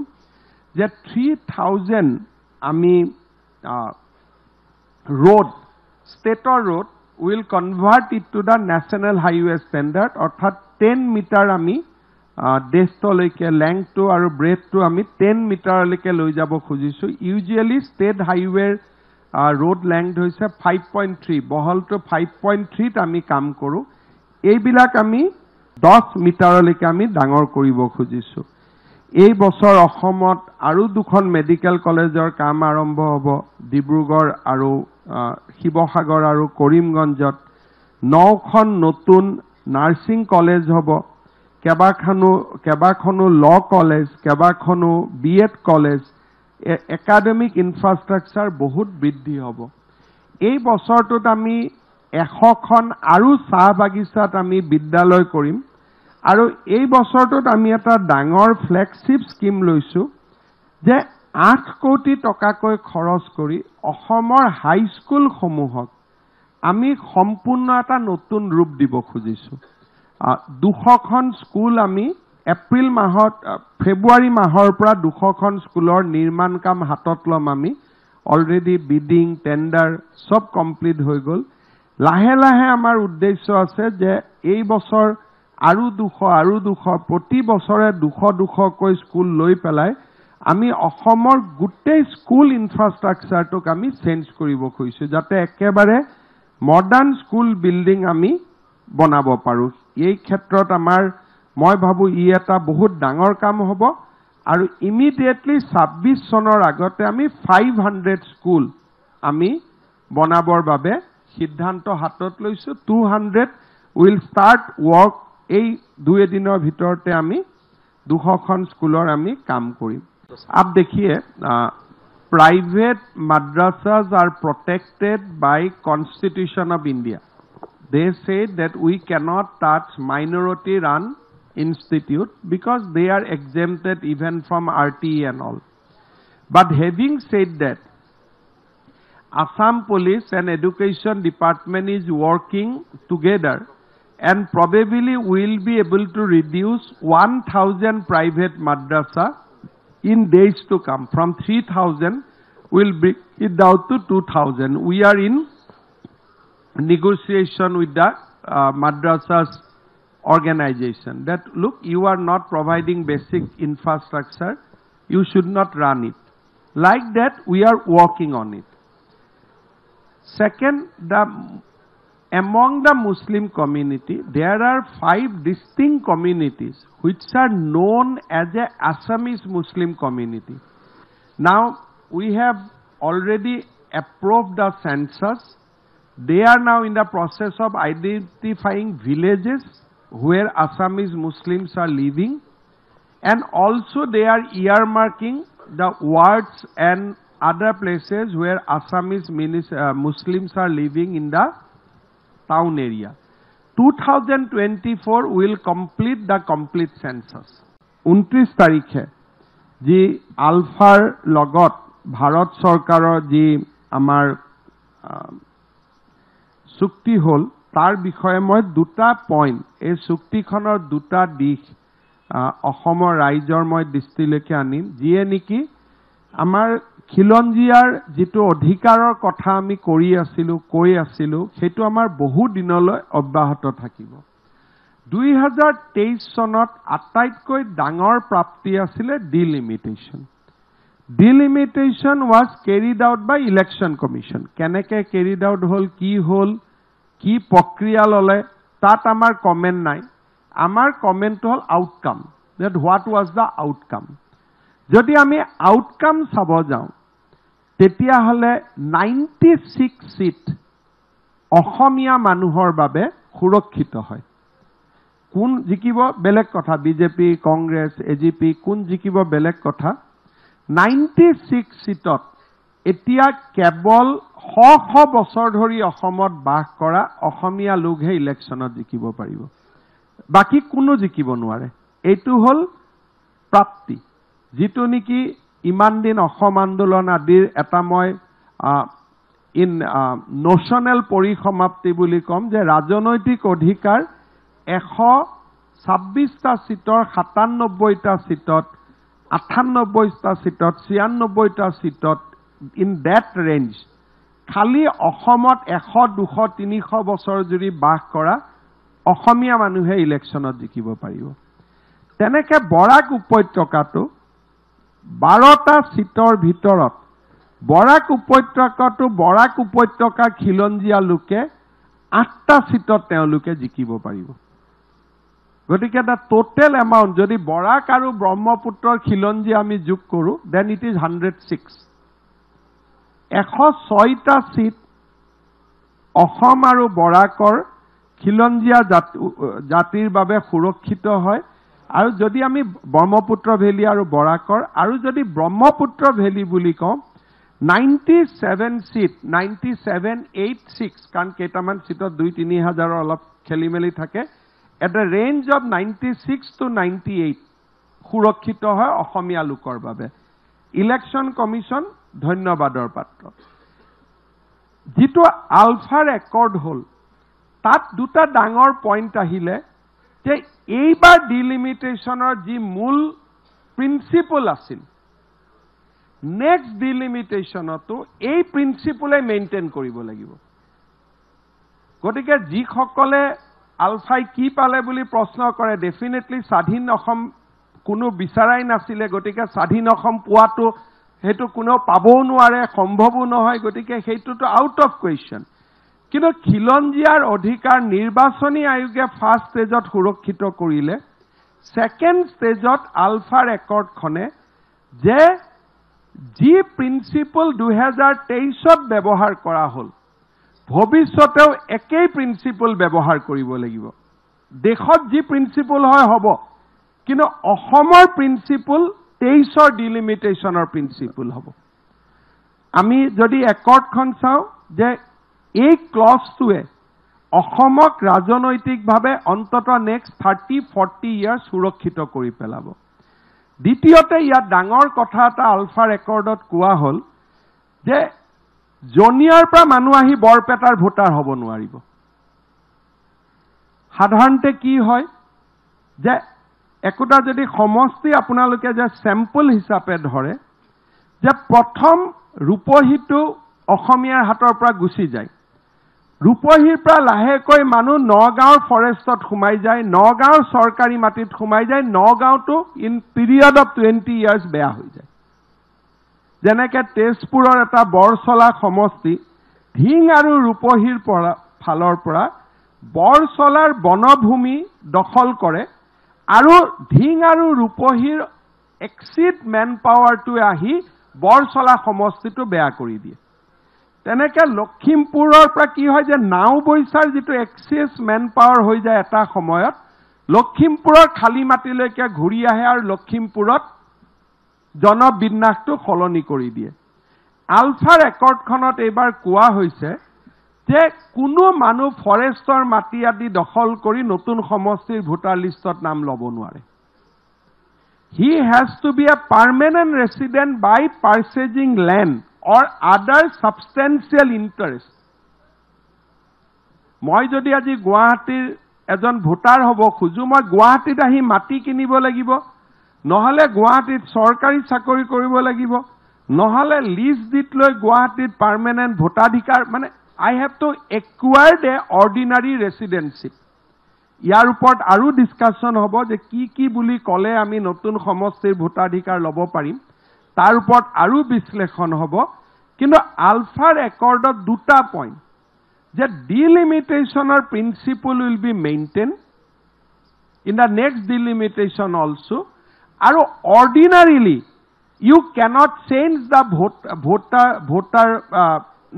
যে থ্ৰী থাউজেণ্ড আমি ৰোড ষ্টেটৰ road will convert it to the national highway standard অৰ্থাৎ টেন মিটাৰ আমি ডেষ্টলৈকে লেংথটো আৰু ব্ৰেথটো আমি টেন মিটাৰলৈকে লৈ যাব খুজিছোঁ ইউজুৱেলি ষ্টেট হাইৱেৰ ৰোড লেংথ হৈছে ফাইভ পইণ্ট থ্ৰী বহলটো ফাইভ পইণ্ট থ্ৰীত আমি কাম কৰোঁ এইবিলাক আমি দহ মিটাৰলৈকে আমি ডাঙৰ কৰিব খুজিছোঁ এই বছৰ অসমত আৰু দুখন মেডিকেল কলেজৰ কাম আৰম্ভ হ'ব ডিব্ৰুগড় আৰু শিৱসাগৰ আৰু কৰিমগঞ্জত নখন নতুন নাৰ্ছিং কলেজ হ'ব কেইবাখনো কেইবাখনো ল কলেজ কেইবাখনো B Ed college academic infrastructure বহুত বৃদ্ধি হ'ব এই বছৰটোত আমি এশখন আৰু চাহ বাগিচাত আমি বিদ্যালয় কৰিম আৰু এই বছৰটোত আমি এটা ডাঙৰ ফ্লেগশ্বিপ স্কিম লৈছোঁ যে আঠ কোটি টকাকৈ খৰচ কৰি অসমৰ হাইস্কুলসমূহক আমি সম্পূৰ্ণ এটা নতুন ৰূপ দিব খুজিছোঁ দুশখন স্কুল আমি এপ্ৰিল মাহত ফেব্ৰুৱাৰী মাহৰ পৰা দুশখন স্কুলৰ নিৰ্মাণ কাম হাতত ল'ম আমি অলৰেডি বিডিং টেণ্ডাৰ চব কমপ্লিট হৈ গ'ল লাহে লাহে আমাৰ উদ্দেশ্য আছে যে এই বছৰ আৰু দুশ আৰু দুশ প্ৰতি বছৰে দুশ দুশকৈ স্কুল লৈ পেলাই আমি অসমৰ গোটেই স্কুল ইনফ্ৰাষ্ট্ৰাকচাৰটোক আমি চেঞ্জ কৰিব খুজিছোঁ যাতে একেবাৰে মডাৰ্ণ স্কুল বিল্ডিং আমি বনাব পাৰোঁ এই ক্ষেত্ৰত আমাৰ মই ভাবোঁ ই এটা বহুত ডাঙৰ কাম হ'ব আৰু ইমিডিয়েটলি ছাব্বিছ চনৰ আগতে আমি ফাইভ হাণ্ড্ৰেড স্কুল আমি বনাবৰ বাবে সিদ্ধান্ত হাতত লৈছোঁ two hundred will start work এই দুই এদিনৰ ভিতৰতে আমি দুশখন স্কুলৰ আমি কাম কৰিম अब private madrasas are protected by constitution of india they say that we cannot touch minority run institute because they are exempted even from RTE and all. But having said that, Assam police and education department is working together and probably will be able to reduce 1000 private madrasa in days to come. From 3,000 will bring it down to 2,000. We are in negotiation with the uh, madrasas organization that look you are not providing basic infrastructure you should not run it like that we are working on it second the among the Muslim community, there are five distinct communities which are known as a Assamese Muslim community. Now, we have already approved the census. They are now in the process of identifying villages where Assamese Muslims are living and also they are earmarking the wards and other places where Assamese uh, Muslims are living in the town area. 2024 will complete the complete census. 29 তারিখে যে আলফার লগত ভারত সরকারের যে আমার চুক্তি হল তার বিষয়ে মানে দুটা পয়েন্ট এই চুক্তিখনের দুটা দিক রাইজর মানে দৃষ্টিলেকে আনিম যিয়ে নেকি আমার খিলঞ্জীয়াৰ যিটো অধিকাৰৰ কথা আমি কৰি আছিলোঁ কৈ আছিলোঁ সেইটো আমাৰ বহু দিনলৈ অব্যাহত থাকিব দুই হাজাৰ তেইছ চনত আটাইতকৈ ডাঙৰ প্ৰাপ্তি আছিলে delimitation delimitation was carried out by election commission কেনেকৈ কেৰিড আউট হ'ল কি হ'ল কি প্ৰক্ৰিয়া ল'লে তাত আমাৰ কমেণ্ট নাই আমাৰ কমেণ্টটো হ'ল outcome that what was the outcome যদি আমি আউটকাম চাব যাওঁ তেতিয়াহ'লে নাইণ্টি ছিক্স ছিট অসমীয়া মানুহৰ বাবে সুৰক্ষিত হয় কোন জিকিব বেলেগ কথা BJP Congress A G P কোন জিকিব বেলেগ কথা নাইণ্টি ছিক্স ছিটত এতিয়া কেৱল শ শ বছৰ ধৰি অসমত বাস কৰা অসমীয়া লোকহে ইলেকশ্যনত জিকিব পাৰিব বাকী কোনো জিকিব নোৱাৰে এইটো হ'ল প্ৰাপ্তি যিটো নেকি ইমান দিন অসম আন্দোলন আদিৰ এটা মই ইন নেশ্যনেল পৰিসমাপ্তি বুলি ক'ম যে ৰাজনৈতিক অধিকাৰ এশ ছাব্বিছটা ছিটৰ সাতান্নব্বৈটা ছিটত আঠান্নব্বৈটা ছিটত ছিয়ান্নব্বৈটা ছিটত ইন ডেট ৰেঞ্জ খালি অসমত এশ দুশ তিনিশ বছৰ জুৰি বাস কৰা অসমীয়া মানুহে ইলেকশ্যনত জিকিব পাৰিব তেনেকৈ বৰাক উপত্যকাটো বাৰটা চিটৰ ভিতৰত বৰাক উপত্যকাটো বৰাক উপত্যকা খিলঞ্জীয়া লোকে আঠটা চিটত তেওঁলোকে জিকিব পাৰিব গতিকে এটা টোটেল এমাউণ্ট যদি বৰাক আৰু ব্ৰহ্মপুত্ৰৰ খিলঞ্জী আমি যোগ কৰোঁ then it is hundred six এশ ছয়টা চিট অসম আৰু বৰাকৰ খিলঞ্জীয়া জাতিৰ বাবে সুৰক্ষিত হয় আৰু যদি আমি ব্ৰহ্মপুত্ৰ ভেলী আৰু বৰাকৰ আৰু যদি ব্ৰহ্মপুত্ৰ ভেলী বুলি কওঁ ninety seven seat ninety seven eight six কাৰণ কেইটামান ছিটত দুই তিনি হাজাৰৰ অলপ খেলি মেলি থাকে at the range of ninety six to ninety eight সুৰক্ষিত হয় অসমীয়া লোকৰ বাবে ইলেকশ্যন কমিশ্যন ধন্যবাদৰ পাত্ৰ যিটো আলফা ৰেকৰ্ড হ'ল তাত দুটা ডাঙৰ পইণ্ট আহিলে যে এইবাৰ ডিলিমিটেশ্যনৰ যি মূল প্ৰিন্সিপল আছিল নেক্সট ডিলিমিটেশ্যনতো এই প্ৰিন্সিপলে মেইনটেইন কৰিব লাগিব গতিকে যিসকলে আলফাই কি পালে বুলি প্ৰশ্ন কৰে ডেফিনেটলি স্বাধীন অসম কোনো বিচাৰাই নাছিলে গতিকে স্বাধীন অসম পোৱাটো সেইটো কোনেও পাবও নোৱাৰে সম্ভৱো নহয় গতিকে সেইটোতো আউট অফ কুৱেশ্যন কিন্তু খিলঞ্জীয়াৰ অধিকাৰ নিৰ্বাচনী আয়োগে ফাৰ্ষ্ট ষ্টেজত সুৰক্ষিত কৰিলে ছেকেণ্ড ষ্টেজত আলফা ৰেকৰ্ডখনে যে যি প্ৰিন্সিপল দুহেজাৰ তেইছত ব্যৱহাৰ কৰা হ'ল ভৱিষ্যতেও একেই প্ৰিন্সিপল ব্যৱহাৰ কৰিব লাগিব দেশত যি প্ৰিন্সিপল হয় হ'ব কিন্তু অসমৰ প্ৰিন্সিপল তেইছৰ ডিলিমিটেশ্যনৰ প্ৰিন্সিপল হ'ব আমি যদি একৰ্ডখন চাওঁ যে এই ক্লছটোৱে অসমক ৰাজনৈতিকভাৱে অন্তত নেক্সট থাৰ্টি ফৰ্টি ইয়াৰ সুৰক্ষিত কৰি পেলাব দ্বিতীয়তে ইয়াত ডাঙৰ কথা এটা আলফা ৰেকৰ্ডত কোৱা হ'ল যে জনিয়াৰ পৰা মানুহ আহি বৰপেটাৰ ভোটাৰ হ'ব নোৱাৰিব সাধাৰণতে কি হয় যে একোটা যদি সমষ্টি আপোনালোকে যে চেম্পল হিচাপে ধৰে যে প্ৰথম ৰূপহীটো অসমীয়াৰ হাতৰ পৰা গুচি যায় ৰূপহীৰ পৰা লাহেকৈ মানুহ নগাঁৱৰ ফৰেষ্টত সোমাই যায় নগাঁৱৰ চৰকাৰী মাটিত সোমাই যায় নগাঁওটো in period of twenty years বেয়া হৈ যায় যেনেকৈ তেজপুৰৰ এটা বৰচলা সমষ্টি ধিং আৰু ৰূপহীৰ পৰা ফালৰ পৰা বৰচলাৰ বনভূমি দখল কৰে আৰু ধিং আৰু ৰূপহীৰ এক্সিড মেন পাৱাৰটোৱে আহি বৰচলা সমষ্টিটো বেয়া কৰি দিয়ে তেনেকৈ লখিমপুৰৰ পৰা কি হয় যে নাও বৈচাৰ যিটো এক্সেছ মেন পাৱাৰ হৈ যায় এটা সময়ত লখিমপুৰৰ খালী মাটিলৈকে ঘূৰি আহে আৰু লখিমপুৰত জনবিন্যাসটো সলনি কৰি দিয়ে আলফা ৰেকৰ্ডখনত এইবাৰ কোৱা হৈছে যে কোনো মানুহ ফৰেষ্টৰ মাটি আদি দখল কৰি নতুন সমষ্টিৰ ভোটাৰ লিষ্টত নাম ল'ব নোৱাৰে he has to be a permanent resident by purchasing land or other substantial interest মই যদি আজি গুৱাহাটীৰ এজন ভোটাৰ হ'ব খোজোঁ মই গুৱাহাটীত আহি মাটি কিনিব লাগিব নহ'লে গুৱাহাটীত চৰকাৰী চাকৰি কৰিব লাগিব নহ'লে লিজ ডিট লৈ গুৱাহাটীত পাৰ্মানেণ্ট ভোটাধিকাৰ মানে I have to acquire a ordinary residentship ইয়াৰ ওপৰত আৰু ডিছকাশ্যন হ'ব যে কি কি বুলি ক'লে আমি নতুন সমষ্টিৰ ভোটাধিকাৰ ল'ব পাৰিম তাৰ ওপৰত আৰু বিশ্লেষণ হ'ব কিন্তু আলফাৰ একৰ্ডত দুটা পইণ্ট যে ডিলিমিটেশ্যনৰ principle will be maintain in the next delimitation also আৰু ordinarily you cannot change the voter voter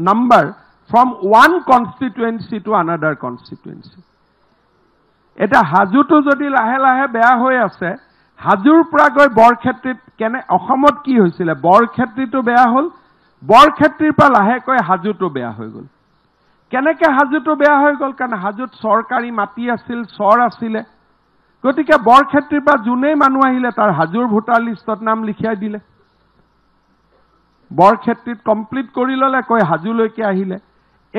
number from one constituency to another constituency এতিয়া হাজোটো যদি লাহে লাহে বেয়া হৈ আছে হাজোৰ পৰা গৈ বৰক্ষেত্ৰীত কেনে অসমত কি হৈছিলে বৰক্ষেত্ৰীটো বেয়া হ'ল বৰক্ষেত্ৰীৰ পৰা লাহেকৈ হাজোটো বেয়া হৈ গ'ল কেনেকৈ হাজোটো বেয়া হৈ গ'ল কাৰণ হাজোত চৰকাৰী মাটি আছিল চৰ আছিলে গতিকে বৰক্ষেত্ৰীৰ পৰা যোনেই মানুহ আহিলে তাৰ হাজোৰ ভোটাৰ লিষ্টত নাম লিখিয়াই দিলে বৰক্ষেত্ৰীত কমপ্লিট কৰি ল'লে কৈ হাজোলৈকে আহিলে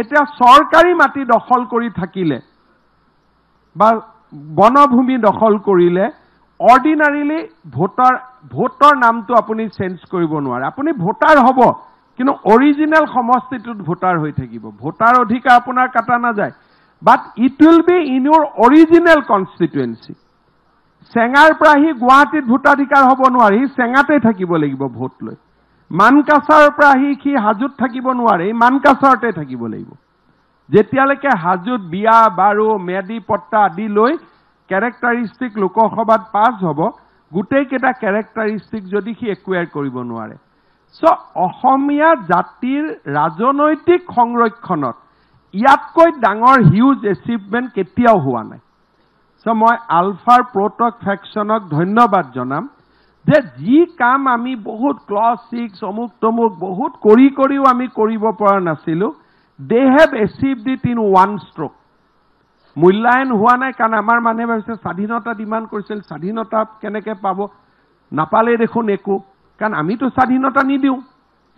এতিয়া চৰকাৰী মাটি দখল কৰি থাকিলে বা বনভূমি দখল কৰিলে অৰ্ডিনাৰিলি ভোটাৰ ভোটৰ নামটো আপুনি চেঞ্জ কৰিব নোৱাৰে আপুনি ভোটাৰ হ'ব কিন্তু অৰিজিনেল সমষ্টিটোত ভোটাৰ হৈ থাকিব ভোটাৰ অধিকাৰ আপোনাৰ কাটা নাযায় but it will be in your original constituency চেঙাৰ পৰা সি গুৱাহাটীত ভোটাধিকাৰ হ'ব নোৱাৰে সি চেঙাতে থাকিব লাগিব ভোট লৈ মানকাছাৰ পৰা সি সি হাজোত থাকিব নোৱাৰে সি মানকাছাৰতে থাকিব লাগিব যেতিয়ালৈকে হাজোত বিয়া বাৰু মেদি পট্টা আদি লৈ কেৰেক্টাৰিষ্টিক লোকসভাত পাছ হ'ব গোটেইকেইটা কেৰেক্টাৰিষ্টিক যদি সি একুৱেৰ কৰিব নোৱাৰে চ' অসমীয়া জাতিৰ ৰাজনৈতিক সংৰক্ষণত ইয়াতকৈ ডাঙৰ হিউজ এচিভমেণ্ট কেতিয়াও হোৱা নাই চ' মই আলফাৰ প্ৰটক ফেকশ্যনক ধন্যবাদ জনাম যে যি কাম আমি বহুত ক্লছ ছিক্স অমুক তমুক বহুত কৰি কৰিও আমি কৰিব পৰা নাছিলোঁ they have achieve it in one stroke মূল্যায়ন হোৱা নাই কাৰণ আমাৰ মানুহে ভাবিছে স্বাধীনতা ডিমাণ্ড কৰিছিল স্বাধীনতা কেনেকৈ পাব নাপালেই দেখোন একো কাৰণ আমিতো স্বাধীনতা নিদিওঁ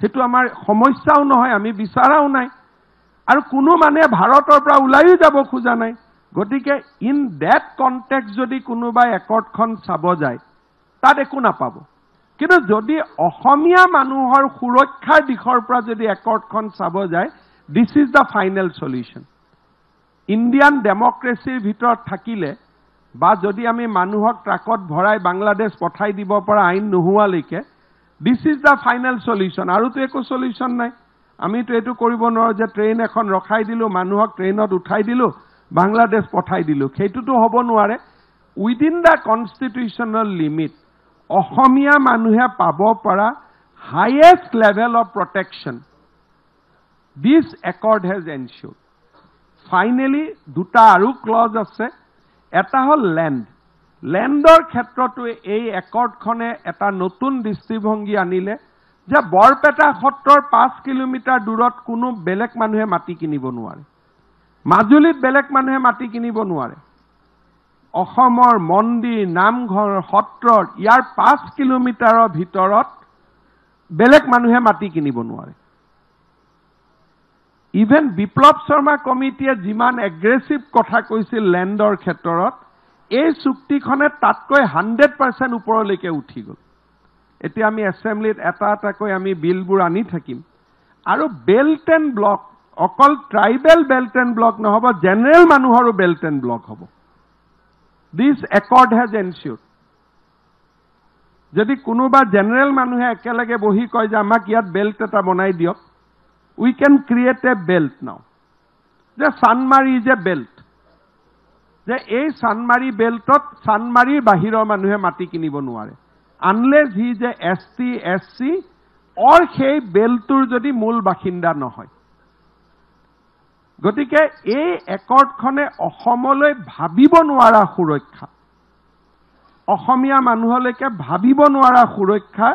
সেইটো আমাৰ সমস্যাও নহয় আমি বিচৰাও নাই আৰু কোনো মানুহে ভাৰতৰ পৰা ওলায়ো যাব খোজা নাই গতিকে ইন ডেট কণ্টেক্ট যদি কোনোবাই একৰ্ডখন চাব যায় তাত একো নাপাব কিন্তু যদি অসমীয়া মানুহৰ সুৰক্ষাৰ দিশৰ পৰা যদি একৰ্ডখন চাব যায় this is the final solution Indian ডেমক্ৰেচিৰ ভিতৰত থাকিলে বা যদি আমি মানুহক ট্ৰাকত ভৰাই বাংলাদেশ পঠাই দিব পৰা আইন নোহোৱালৈকে this is the final solution আৰুতো একো চলিউশ্যন নাই আমিতো এইটো কৰিব নোৱাৰোঁ যে ট্ৰেইন এখন ৰখাই দিলোঁ মানুহক ট্ৰেইনত উঠাই দিলোঁ বাংলাদেশ পঠাই দিলোঁ সেইটোতো হ'ব নোৱাৰে উইদিন দ্য কনষ্টিটিউশ্যনেল লিমিট অসমীয়া মানুহে পাব পৰা highest level of protection this accord has ensured finally দুটা আৰু ক্লজ আছে এটা হ'ল লেণ্ড লেণ্ডৰ ক্ষেত্ৰতো এই একৰ্ডখনে এটা নতুন দৃষ্টিভংগী আনিলে যে বৰপেটা সত্ৰৰ পাঁচ কিলোমিটাৰ দূৰত কোনো বেলেগ মানুহে মাটি কিনিব নোৱাৰে মাজুলীত বেলেগ মানুহে মাটি কিনিব নোৱাৰে অসমৰ মন্দিৰ নামঘৰ সত্ৰৰ ইয়াৰ পাঁচ কিলোমিটাৰৰ ভিতৰত বেলেগ মানুহে মাটি কিনিব নোৱাৰে ইভেন বিপ্লৱ শৰ্মা কমিটিয়ে যিমান এগ্ৰেছিভ কথা কৈছিল লেণ্ডৰ ক্ষেত্ৰত এই চুক্তিখনে তাতকৈ হাণ্ড্ৰেড পাৰ্চেণ্ট ওপৰলৈকে উঠি গ'ল এতিয়া আমি এছেম্বলিত এটা এটাকৈ আমি বিলবোৰ আনি থাকিম আৰু বেল্ট এণ্ড ব্লক অকল ট্ৰাইবেল বেল্ট এণ্ড ব্লক নহ'ব জেনেৰেল মানুহৰো বেল্ট এণ্ড ব্লক হ'ব দিছ একৰ্ড হেজ এনচিয়ৰ যদি কোনোবা জেনেৰেল মানুহে একেলগে বহি কয় যে আমাক ইয়াত বেল্ট এটা বনাই দিয়ক we can create A belt নাও যে চানমাৰি ইজ এ বেল্ট যে এই চানমাৰি বেল্টত চানমাৰিৰ বাহিৰৰ মানুহে মাটি কিনিব নোৱাৰে আনলেজ হি যে S T S C or সেই বেল্টটোৰ যদি মূল বাসিন্দা নহয় গতিকে এই একৰ্ডখনে অসমলৈ ভাবিব নোৱাৰা সুৰক্ষা অসমীয়া মানুহলৈকে ভাবিব নোৱাৰা সুৰক্ষা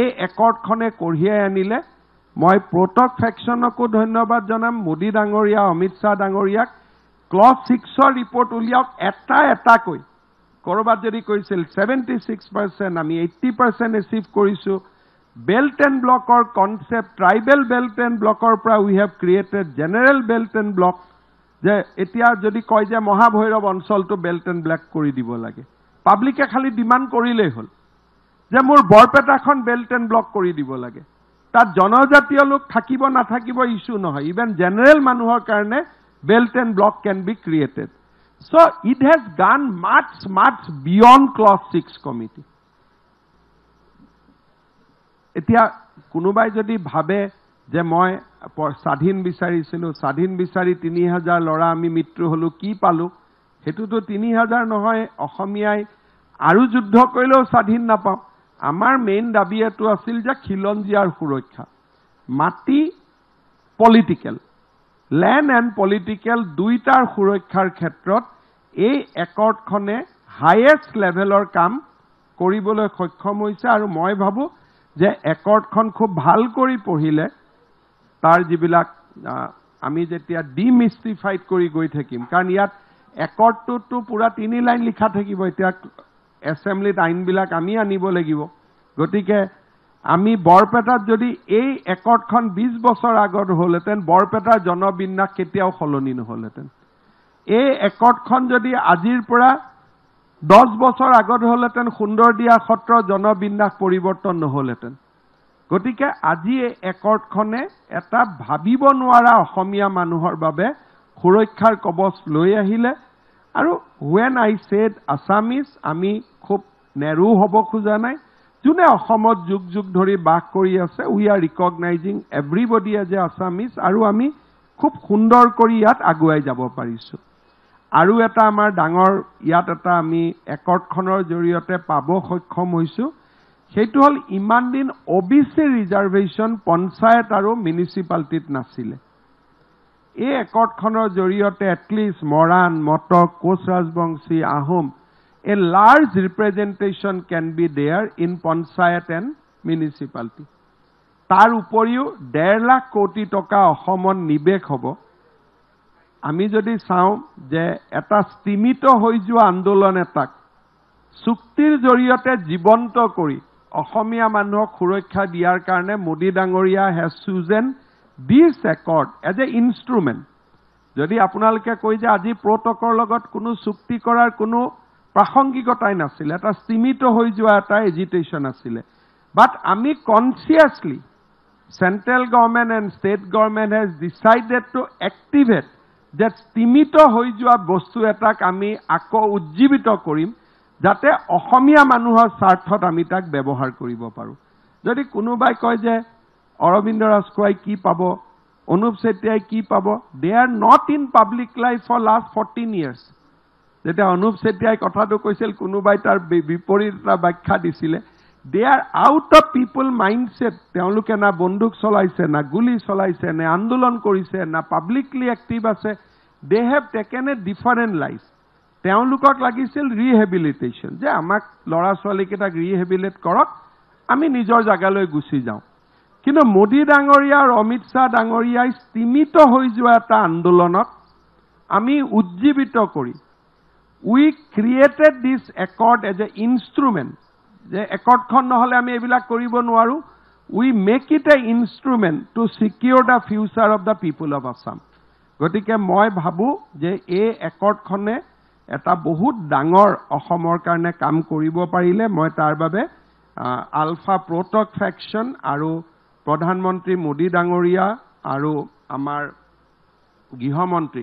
এই একৰ্ডখনে কঢ়িয়াই আনিলে মই প্ৰত্যেক ফেকশ্যনকো ধন্যবাদ জনাম মোদী ডাঙৰীয়া অমিত শ্বাহ ডাঙৰীয়াক ক্লছ ছিক্সৰ ৰিপৰ্ট উলিয়াওক এটা এটাকৈ ক'ৰবাত যদি কৈছিল ছেভেণ্টি ছিক্স পাৰ্চেণ্ট আমি এইট্টি পাৰ্চেণ্ট এচিভ কৰিছোঁ বেল্ট এণ্ড ব্লকৰ কনচেপ্ট ট্ৰাইবেল বেল্ট এণ্ড ব্লকৰ পৰা we have created general belt and block যে এতিয়া যদি কয় যে মহাভৈৰৱ অঞ্চলটো বেল্ট এণ্ড ব্লেক কৰি দিব লাগে পাব্লিকে খালি ডিমাণ্ড কৰিলেই হ'ল যে মোৰ বৰপেটাখন বেল্ট এণ্ড ব্লক কৰি দিব লাগে তাত জনজাতীয় লোক থাকিব নাথাকিব ইছ্যু নহয় ইভেন জেনেৰেল মানুহৰ কাৰণে belt and block can be created so' it has gone much much beyond clause six committee এতিয়া কোনোবাই যদি ভাবে যে মই স্বাধীন বিচাৰিছিলোঁ স্বাধীন বিচাৰি তিনি হাজাৰ ল'ৰা আমি মৃত্যু হ'লোঁ কি পালোঁ সেইটোতো তিনি হাজাৰ নহয় অসমীয়াই আৰু যুদ্ধ কৰিলেও স্বাধীন নাপাওঁ আমাৰ মেইন দাবী এইটো আছিল যে খিলঞ্জীয়াৰ সুৰক্ষা মাটি পলিটিকেল লেণ্ড এণ্ড পলিটিকেল দুইটাৰ সুৰক্ষাৰ ক্ষেত্ৰত এই একৰ্ডখনে হায়েষ্ট লেভেলৰ কাম কৰিবলৈ সক্ষম হৈছে আৰু মই ভাবোঁ যে একৰ্ডখন খুব ভাল কৰি পঢ়িলে তাৰ যিবিলাক আমি যেতিয়া ডিমিষ্টিফাইড কৰি গৈ থাকিম কাৰণ ইয়াত একৰ্ডটোতো পূৰা তিনি লাইন লিখা থাকিব এতিয়া এছেম্বলিত আইনবিলাক আমি আনিব লাগিব গতিকে আমি বৰপেটাত যদি এই একৰ্ডখন বিছ বছৰ আগত হ'লহেঁতেন বৰপেটাৰ জনবিন্যাস কেতিয়াও সলনি নহ'লহেঁতেন এই একৰ্ডখন যদি আজিৰ পৰা দহ বছৰ আগত হ'লহেঁতেন সুন্দৰ দিয়া সত্ৰ জনবিন্যাস পৰিৱৰ্তন নহ'লহেঁতেন গতিকে আজি এই একৰ্ডখনে এটা ভাবিব নোৱাৰা অসমীয়া মানুহৰ বাবে সুৰক্ষাৰ কবচ লৈ আহিলে আৰু ৱেন আই ছেড আছামিজ আমি খুব নেৰু হ'ব খোজা নাই যোনে অসমত যুগ যুগ ধৰি বাস কৰি আছে we are recognising everybody as a Assamese আৰু আমি খুব সুন্দৰ কৰি ইয়াত আগুৱাই যাব পাৰিছোঁ আৰু এটা আমাৰ ডাঙৰ ইয়াত এটা আমি একৰ্ডখনৰ জৰিয়তে পাব সক্ষম হৈছোঁ সেইটো হ'ল ইমান দিন O B C reservation panchayat আৰু মিউনিচিপালিটিত নাছিলে এই একৰ্ডখনৰ জৰিয়তে at least Moran Matak Koch Rajbongshi Ahom a large representation can be there in panchayat and municipality তাৰ উপৰিও ডেৰ লাখ কোটি টকা অসমত নিৱেশ হ'ব আমি যদি চাওঁ যে এটা স্তীমিত হৈ যোৱা আন্দোলন এটাক চুক্তিৰ জৰিয়তে জীৱন্ত কৰি অসমীয়া মানুহক সুৰক্ষা দিয়াৰ কাৰণে মোদী ডাঙৰীয়া has chosen this accord as a instrument যদি আপোনালোকে কয় যে আজি প্ৰটকৰ লগত কোনো চুক্তি কৰাৰ কোনো প্ৰাসংগিকতাই নাছিলে এটা স্তীমিত হৈ যোৱা এটা এজিটেশ্যন আছিলে বাট আমি consciously central government and state government has decided to activate যে স্তীমিত হৈ যোৱা বস্তু এটাক আমি আকৌ উজ্জীৱিত কৰিম যাতে অসমীয়া মানুহৰ স্বাৰ্থত আমি তাক ব্যৱহাৰ কৰিব পাৰোঁ যদি কোনোবাই কয় যে অৰবিন্দ ৰাজখোৱাই কি পাব অনুপ চেতিয়াই কি পাব they are not in public life for last fourteen years যেতিয়া অনুপ চেতিয়াই কথাটো কৈছিল কোনোবাই তাৰ বিপৰীত এটা ব্যাখ্যা দিছিলে they are out of people mindset তেওঁলোকে না বন্দুক চলাইছে না গুলী চলাইছে নে আন্দোলন কৰিছে না পাব্লিকলি এক্টিভ আছে they have taken a different life তেওঁলোকক লাগিছিল ৰিহেবিলিটেশ্যন যে আমাক ল'ৰা ছোৱালীকেইটাক ৰিহেবিলেট কৰক আমি নিজৰ জেগালৈ গুচি যাওঁ কিন্তু মোদী ডাঙৰীয়া আৰু অমিত শ্বাহ ডাঙৰীয়াই স্তীমিত হৈ যোৱা এটা আন্দোলনত আমি উজ্জীৱিত কৰি we created this accord as a instrument যে একৰ্ডখন নহ'লে আমি এইবিলাক কৰিব নোৱাৰোঁ we make it a instrument to secure the future of the people of Assam গতিকে মই ভাবোঁ যে এই একৰ্ডখনে এটা বহুত ডাঙৰ অসমৰ কাৰণে কাম কৰিব পাৰিলে মই তাৰ বাবে আলফা প্ৰটক ফেকশ্যন আৰু প্ৰধানমন্ত্ৰী মোদী ডাঙৰীয়া আৰু আমাৰ গৃহমন্ত্ৰী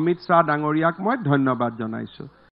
অমিত শ্বাহ ডাঙৰীয়াক মই ধন্যবাদ জনাইছোঁ